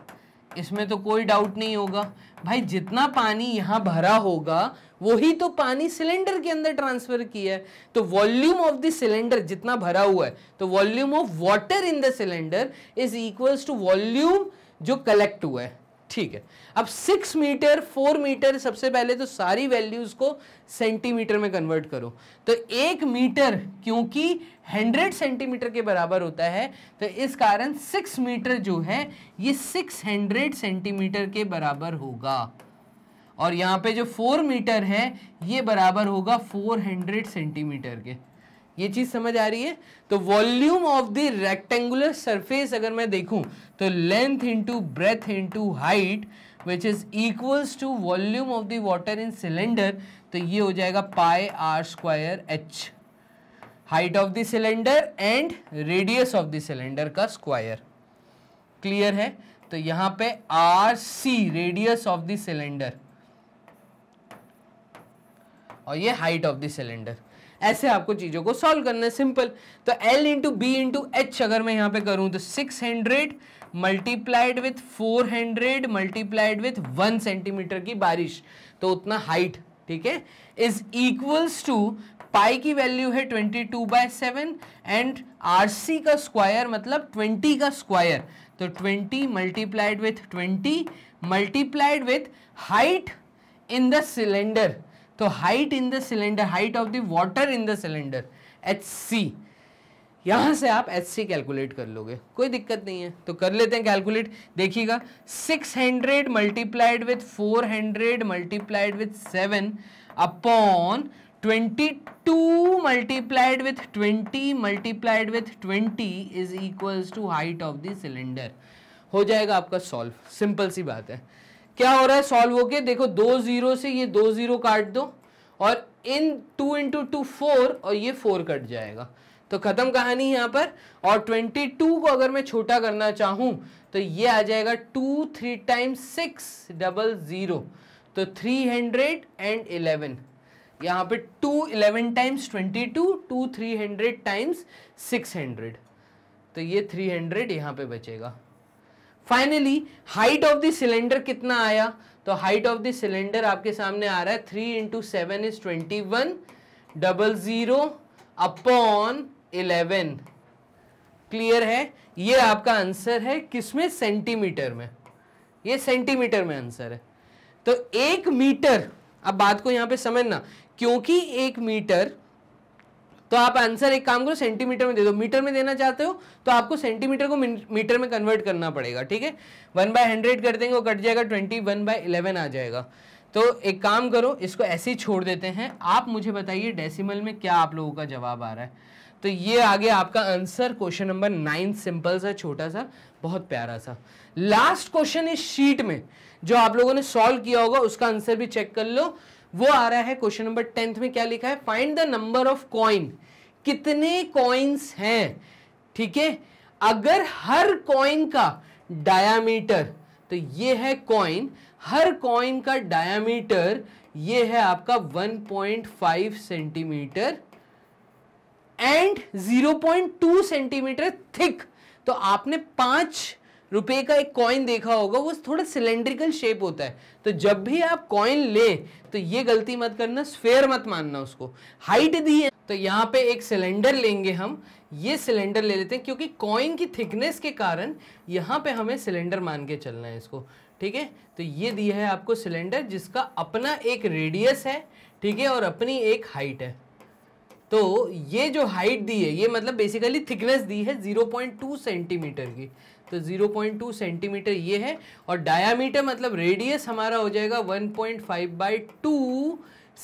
इसमें तो कोई डाउट नहीं होगा भाई जितना पानी यहां भरा होगा वही तो पानी सिलेंडर के अंदर ट्रांसफर किया है तो वॉल्यूम ऑफ द सिलेंडर जितना भरा हुआ है तो volume of water in the cylinder is equals to volume जो कलेक्ट हुआ है ठीक है अब सिक्स मीटर फोर मीटर सबसे पहले तो सारी वैल्यूज को सेंटीमीटर में कन्वर्ट करो तो एक मीटर क्योंकि हंड्रेड सेंटीमीटर के बराबर होता है तो इस कारण सिक्स मीटर जो है ये सिक्स हंड्रेड सेंटीमीटर के बराबर होगा और यहाँ पे जो फोर मीटर है ये बराबर होगा फोर हंड्रेड सेंटीमीटर के ये चीज़ समझ आ रही है तो volume of the rectangular surface अगर मैं देखूं तो length into breadth into height which is equals to volume of the water in cylinder तो ये हो जाएगा pi r square h height of the cylinder and radius of the cylinder का square clear है तो यहाँ पे r c radius of the cylinder और ये हाइट ऑफ द सिलेंडर ऐसे आपको चीज़ों को सॉल्व करना है सिंपल तो l into b into h अगर मैं यहां पे करूं तो six hundred multiplied with four hundred multiplied with one centimetre की बारिश तो उतना हाइट ठीक है इज इक्वल्स टू पाई की वैल्यू है twenty two by seven and r c का स्क्वायर मतलब ट्वेंटी का स्क्वायर तो twenty multiplied with twenty multiplied with height in the cylinder तो height in the cylinder height of the water in the cylinder h c यहां से आप H C calculate कर लोगे कोई दिक्कत नहीं है तो कर लेते हैं कैलकुलेट देखिएगा 600 hundred multiplied with four hundred multiplied with seven upon 22 multiplied with 20 multiplied with 20 is equal to height of the cylinder हो जाएगा आपका सॉल्व सिंपल सी बात है क्या हो रहा है सॉल्व होके देखो दो जीरो से ये दो जीरो काट दो और इन टू इंटू टू फोर और ये फोर कट जाएगा तो ख़त्म कहानी यहाँ पर और ट्वेंटी टू को अगर मैं छोटा करना चाहूँ तो ये आ जाएगा two three time six double zero तो थ्री हंड्रेड एंड इलेवन यहाँ पे two eleven times twenty two two three hundred times six hundred तो ये थ्री हंड्रेड यहाँ पर बचेगा finally height of the cylinder कितना आया तो हाइट ऑफ द सिलेंडर आपके सामने आ रहा है three into seven is twenty one double zero upon eleven clear है ये आपका आंसर है किसमें सेंटीमीटर में ये सेंटीमीटर में आंसर है तो एक मीटर अब बात को यहां पे समझना क्योंकि एक मीटर तो आप आंसर एक काम करो सेंटीमीटर में दे दो मीटर में देना चाहते हो तो आपको सेंटीमीटर को मीटर में कन्वर्ट करना पड़ेगा ठीक है वन बाय हंड्रेड कर देंगे वो कट जाएगा ट्वेंटी वन बाय इलेवन आ जाएगा तो एक काम करो इसको ऐसे ही छोड़ देते हैं आप मुझे बताइए डेसिमल में क्या आप लोगों का जवाब आ रहा है तो ये आगे आपका answer question number nine simple सा छोटा सा बहुत प्यारा सा लास्ट क्वेश्चन इस शीट में जो आप लोगों ने सॉल्व किया होगा उसका आंसर भी चेक कर लो वो आ रहा है क्वेश्चन नंबर टेंथ में क्या लिखा है find the number of coin कितने कॉइन्स हैं ठीक है अगर हर कॉइन का डायामीटर तो ये है कॉइन हर कॉइन का डायामीटर ये है आपका 1.5 सेंटीमीटर एंड 0.2 सेंटीमीटर थिक तो आपने पांच रुपए का एक कॉइन देखा होगा वो थोड़ा सिलेंड्रिकल शेप होता है तो जब भी आप कॉइन लें तो ये गलती मत करना स्फेयर मत मानना उसको हाइट दी है तो यहाँ पे एक सिलेंडर लेंगे हम ये सिलेंडर ले लेते हैं क्योंकि कॉइन की थिकनेस के कारण यहाँ पे हमें सिलेंडर मान के चलना है इसको ठीक है तो ये दिया है आपको सिलेंडर जिसका अपना एक रेडियस है ठीक है और अपनी एक हाइट है तो ये जो हाइट दी है ये मतलब बेसिकली थिकनेस दी है 0.2 सेंटीमीटर की तो 0.2 सेंटीमीटर ये है और डायामीटर मतलब रेडियस हमारा हो जाएगा 1.5 point by two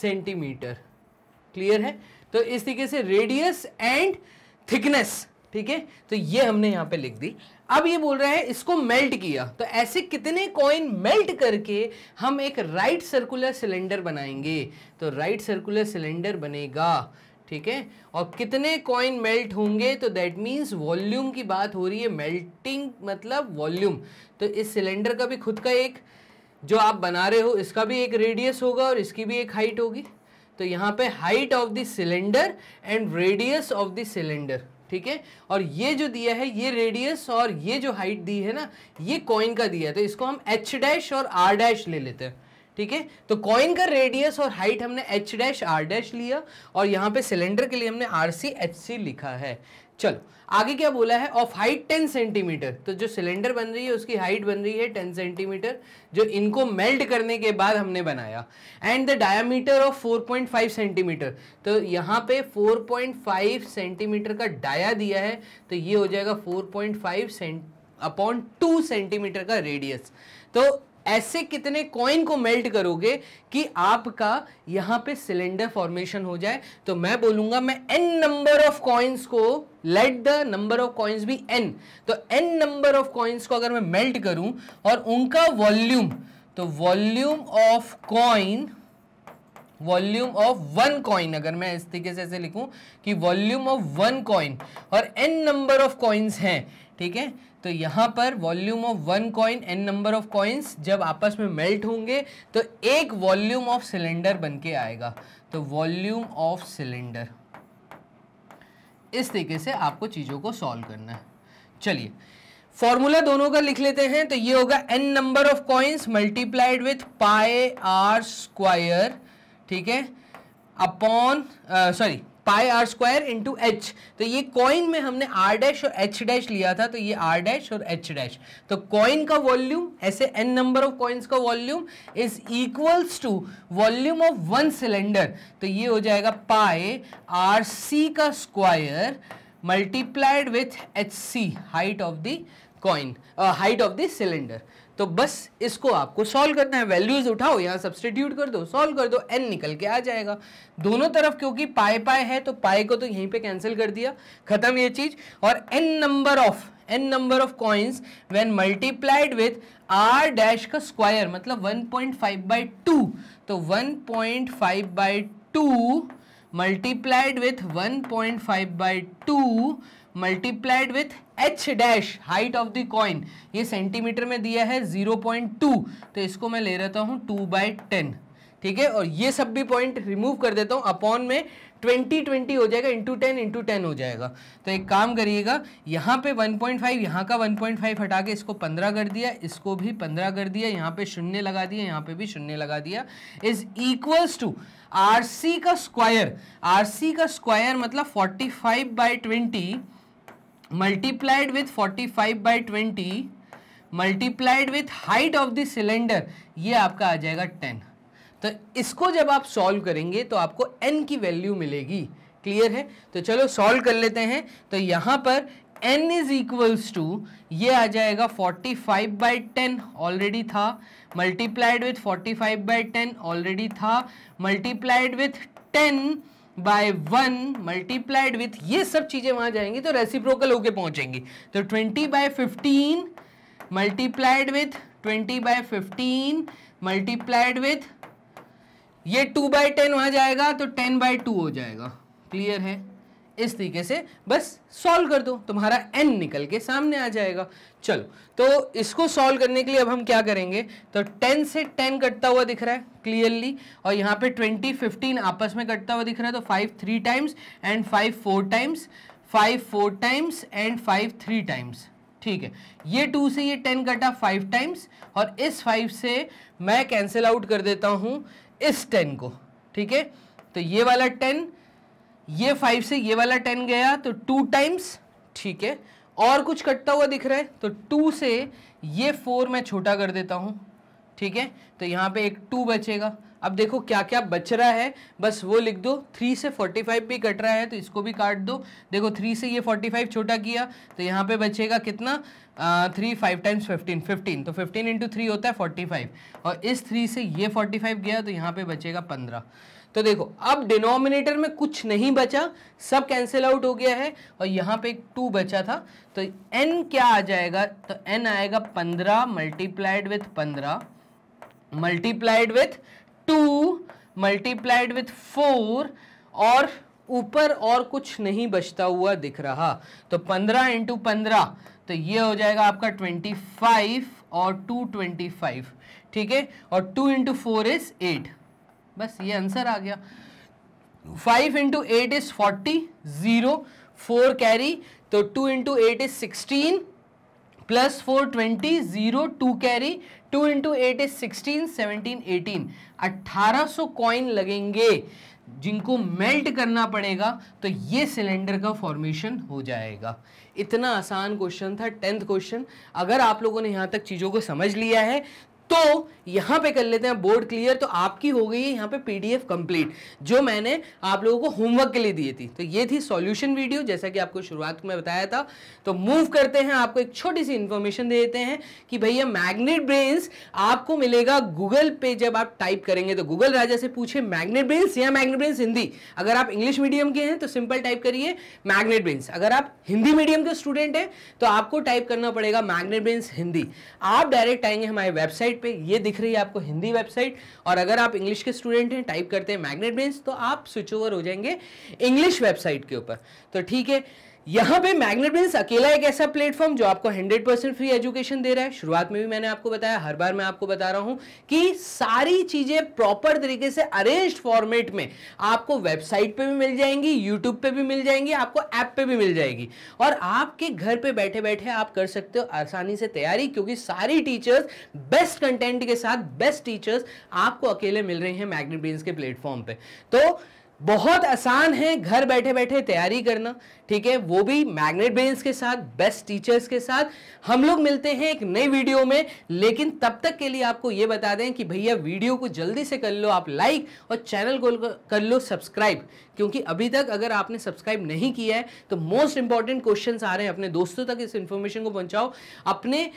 centimetre clear है तो इस तरीके से रेडियस एंड थिकनेस ठीक है तो ये हमने यहाँ पे लिख दी अब ये बोल रहा है इसको मेल्ट किया तो ऐसे कितने कॉइन मेल्ट करके हम एक राइट सर्कुलर सिलेंडर बनाएंगे तो राइट सर्कुलर सिलेंडर बनेगा ठीक है और कितने कॉइन मेल्ट होंगे तो दैट मीन्स वॉल्यूम की बात हो रही है मेल्टिंग मतलब वॉल्यूम तो इस सिलेंडर का भी खुद का एक जो आप बना रहे हो इसका भी एक रेडियस होगा और इसकी भी एक हाइट होगी तो यहाँ पे height of the cylinder and radius of the cylinder ठीक है और ये जो दिया है ये रेडियस और ये जो हाइट दी है ना ये कॉइन का दिया है तो इसको हम एच डैश और आर डैश ले लेते हैं ठीक है तो कॉइन का रेडियस और हाइट हमने एच डैश आर डैश लिया और यहाँ पे सिलेंडर के लिए हमने आर सी एच सी लिखा है चलो आगे क्या बोला है ऑफ हाइट टेन सेंटीमीटर तो जो सिलेंडर बन रही है उसकी हाइट बन रही है टेन सेंटीमीटर जो इनको मेल्ट करने के बाद हमने बनाया and the diameter of four point five centimetre तो यहाँ पे फोर पॉइंट फाइव सेंटीमीटर का डाया दिया है तो ये हो जाएगा four point five cent upon two centimetre का रेडियस तो ऐसे कितने कॉइन को मेल्ट करोगे कि आपका यहां पे सिलेंडर फॉर्मेशन हो जाए तो मैं बोलूंगा मैं एन नंबर ऑफ कॉइन्स को let the number of coins भी एन तो एन नंबर ऑफ कॉइन्स को अगर मैं मेल्ट करूं और उनका वॉल्यूम तो volume of coin volume of one coin अगर मैं इस तरीके से ऐसे लिखूं कि वॉल्यूम ऑफ वन कॉइन और एन नंबर ऑफ कॉइन्स हैं ठीक है तो यहां पर volume of one coin n number of coins जब आपस में मेल्ट होंगे तो एक वॉल्यूम ऑफ सिलेंडर बन के आएगा तो वॉल्यूम ऑफ सिलेंडर इस तरीके से आपको चीज़ों को सॉल्व करना है चलिए फॉर्मूला दोनों का लिख लेते हैं तो ये होगा n number of coins multiplied with pi r square ठीक है upon sorry uh, pi are square into h तो ये कॉइन में हमने आर डैश और एच डैश लिया था तो ये आर डैश और एच डैश तो कॉइन का वॉल्यूम ऐसे एन नंबर ऑफ कॉइन्स का volume is equals to volume of one cylinder तो ये हो जाएगा पाए आर सी का square multiplied with h c height of the coin height of the cylinder तो बस इसको आपको सॉल्व करना है वैल्यूज उठाओ यहाँ सब्सटीट्यूट कर दो सॉल्व कर दो एन निकल के आ जाएगा दोनों तरफ क्योंकि पाए पाए है तो पाए को तो यहीं पे कैंसिल कर दिया खत्म ये चीज और n number of n number of coins when multiplied with r dash का स्क्वायर मतलब one point five by two तो one point five by two multiplied with one point five by two multiplied with h dash height of the coin ये centimetre में दिया है zero point two तो इसको मैं ले रहता हूँ टू बाई टेन ठीक है और ये सब भी पॉइंट रिमूव कर देता हूँ अपॉन में ट्वेंटी ट्वेंटी हो जाएगा इंटू टेन इंटू टेन हो जाएगा तो एक काम करिएगा यहाँ पे 1.5 पॉइंट यहाँ का 1.5 पॉइंट हटा के इसको 15 कर दिया इसको भी 15 कर दिया यहाँ पे शून्य लगा दिया यहाँ पे भी शून्य लगा दिया इज इक्वल्स टू आर का स्क्वायर आर का स्क्वायर मतलब forty five by twenty with forty 45 by twenty multiplied with height of the cylinder ये आपका आ जाएगा 10 तो इसको जब आप सॉल्व करेंगे तो आपको n की वैल्यू मिलेगी क्लियर है तो चलो सॉल्व कर लेते हैं तो यहाँ पर n इज इक्वल्स टू ये आ जाएगा 45 फाइव बाई टेन ऑलरेडी था multiplied with 45 five by ten already था multiplied with 10 by one multiplied with ये सब चीज़ें वहां जाएंगी तो रेसिप्रोकल होके पहुंचेंगी तो twenty by fifteen multiplied with twenty by fifteen multiplied with ये टू बाय टेन वहां जाएगा तो टेन बाय टू हो जाएगा क्लियर है इस तरीके से बस सॉल्व कर दो तुम्हारा एन निकल के सामने आ जाएगा चलो तो इसको सॉल्व करने के लिए अब हम क्या करेंगे तो टेन से टेन कटता हुआ दिख रहा है क्लियरली और यहाँ पे ट्वेंटी फिफ्टीन आपस में कटता हुआ दिख रहा है तो five three times and five four times five four times and five three times ठीक है ये टू से ये टेन कटा फाइव टाइम्स और इस फाइव से मैं कैंसिल आउट कर देता हूँ इस टेन को ठीक है तो ये वाला टेन ये फाइव से ये वाला टेन गया तो टू टाइम्स ठीक है और कुछ कटता हुआ दिख रहा है तो टू से ये फोर मैं छोटा कर देता हूँ ठीक है तो यहाँ पे एक टू बचेगा अब देखो क्या क्या बच रहा है बस वो लिख दो थ्री से फोर्टी फाइव भी कट रहा है तो इसको भी काट दो देखो थ्री से ये फोर्टी फाइव छोटा किया तो यहाँ पे बचेगा कितना three five times fifteen fifteen तो फिफ्टीन इंटू थ्री होता है फोर्टी फाइव और इस थ्री से ये फोर्टी फाइव गया तो यहाँ पे बचेगा पंद्रह तो देखो अब डिनोमिनेटर में कुछ नहीं बचा सब कैंसिल आउट हो गया है और यहाँ पे एक टू बचा था तो एन क्या आ जाएगा तो एन आएगा पंद्रह मल्टीप्लाइड विथ पंद्रह multiplied with two multiplied with four और ऊपर और कुछ नहीं बचता हुआ दिख रहा तो पंद्रह इंटू पंद्रह तो ये हो जाएगा आपका ट्वेंटी फाइव और टू ट्वेंटी फाइव ठीक है और two into four is eight बस ये आंसर आ गया five into eight is forty zero four carry तो two into eight is sixteen plus four twenty zero two carry two into eight is sixteen seventeen eighteen अट्ठारह सौ coin लगेंगे जिनको melt करना पड़ेगा तो ये सिलेंडर का फॉर्मेशन हो जाएगा इतना आसान क्वेश्चन था टेंथ क्वेश्चन अगर आप लोगों ने यहाँ तक चीज़ों को समझ लिया है तो यहां पे कर लेते हैं बोर्ड क्लियर तो आपकी हो गई है यहाँ पे पीडीएफ कंप्लीट जो मैंने आप लोगों को होमवर्क के लिए दी थी तो ये थी सॉल्यूशन वीडियो जैसा कि आपको शुरुआत में बताया था तो मूव करते हैं आपको एक छोटी सी इंफॉर्मेशन दे देते हैं कि भैया मैग्नेट ब्रेन्स आपको मिलेगा गूगल पे जब आप टाइप करेंगे तो गूगल राजा से पूछे मैग्नेट ब्रेन्स या मैग्नेट ब्रेन्स हिंदी अगर आप इंग्लिश मीडियम के हैं तो सिंपल टाइप करिए मैग्नेट ब्रेन्स अगर आप हिंदी मीडियम के स्टूडेंट हैं तो आपको टाइप करना पड़ेगा मैग्नेट ब्रेन्स हिंदी आप डायरेक्ट आएंगे हमारे वेबसाइट पे ये दिख रही है आपको हिंदी वेबसाइट और अगर आप इंग्लिश के स्टूडेंट हैं टाइप करते हैं मैग्नेट ब्रेन्स तो आप स्विच ओवर हो जाएंगे इंग्लिश वेबसाइट के ऊपर तो ठीक है यहाँ पे मैग्नेट अकेला एक ऐसा प्लेटफॉर्म जो आपको 100 परसेंट फ्री एजुकेशन दे रहा है शुरुआत में भी मैंने आपको बताया हर बार मैं आपको बता रहा हूं कि सारी चीज़ें प्रॉपर तरीके से अरेंज्ड फॉर्मेट में आपको वेबसाइट पे भी मिल जाएंगी यूट्यूब पे भी मिल जाएंगी आपको ऐप पे भी मिल जाएगी और आपके घर पर बैठे बैठे आप कर सकते हो आसानी से तैयारी क्योंकि सारी टीचर्स बेस्ट कंटेंट के साथ बेस्ट टीचर्स आपको अकेले मिल रहे हैं मैग्नेट बेंस के प्लेटफॉर्म पर तो बहुत आसान है घर बैठे बैठे तैयारी करना ठीक है वो भी मैग्नेट ब्रेन के साथ बेस्ट टीचर्स के साथ हम लोग मिलते हैं एक नई वीडियो में लेकिन तब तक के लिए आपको ये बता दें कि भैया वीडियो को जल्दी से कर लो आप लाइक और चैनल को कर लो सब्सक्राइब क्योंकि अभी तक अगर आपने सब्सक्राइब नहीं किया है तो मोस्ट इंपॉर्टेंट क्वेश्चन आ रहे हैं अपने दोस्तों तक इस इन्फॉर्मेशन को पहुंचाओ अपने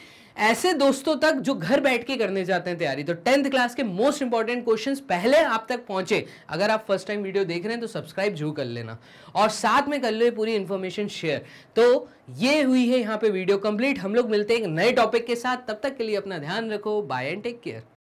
ऐसे दोस्तों तक जो घर बैठ के करने जाते हैं तैयारी तो टेंथ क्लास के मोस्ट इंपॉर्टेंट क्वेश्चन पहले आप तक पहुंचे अगर आप फर्स्ट टाइम वीडियो देख रहे हैं तो सब्सक्राइब जरूर कर लेना और साथ में कर लो पूरी इन्फॉर्मेशन शेयर तो ये हुई है यहाँ पे वीडियो कंप्लीट हम लोग मिलते हैं एक नए टॉपिक के साथ तब तक के लिए अपना ध्यान रखो बाय एंड टेक केयर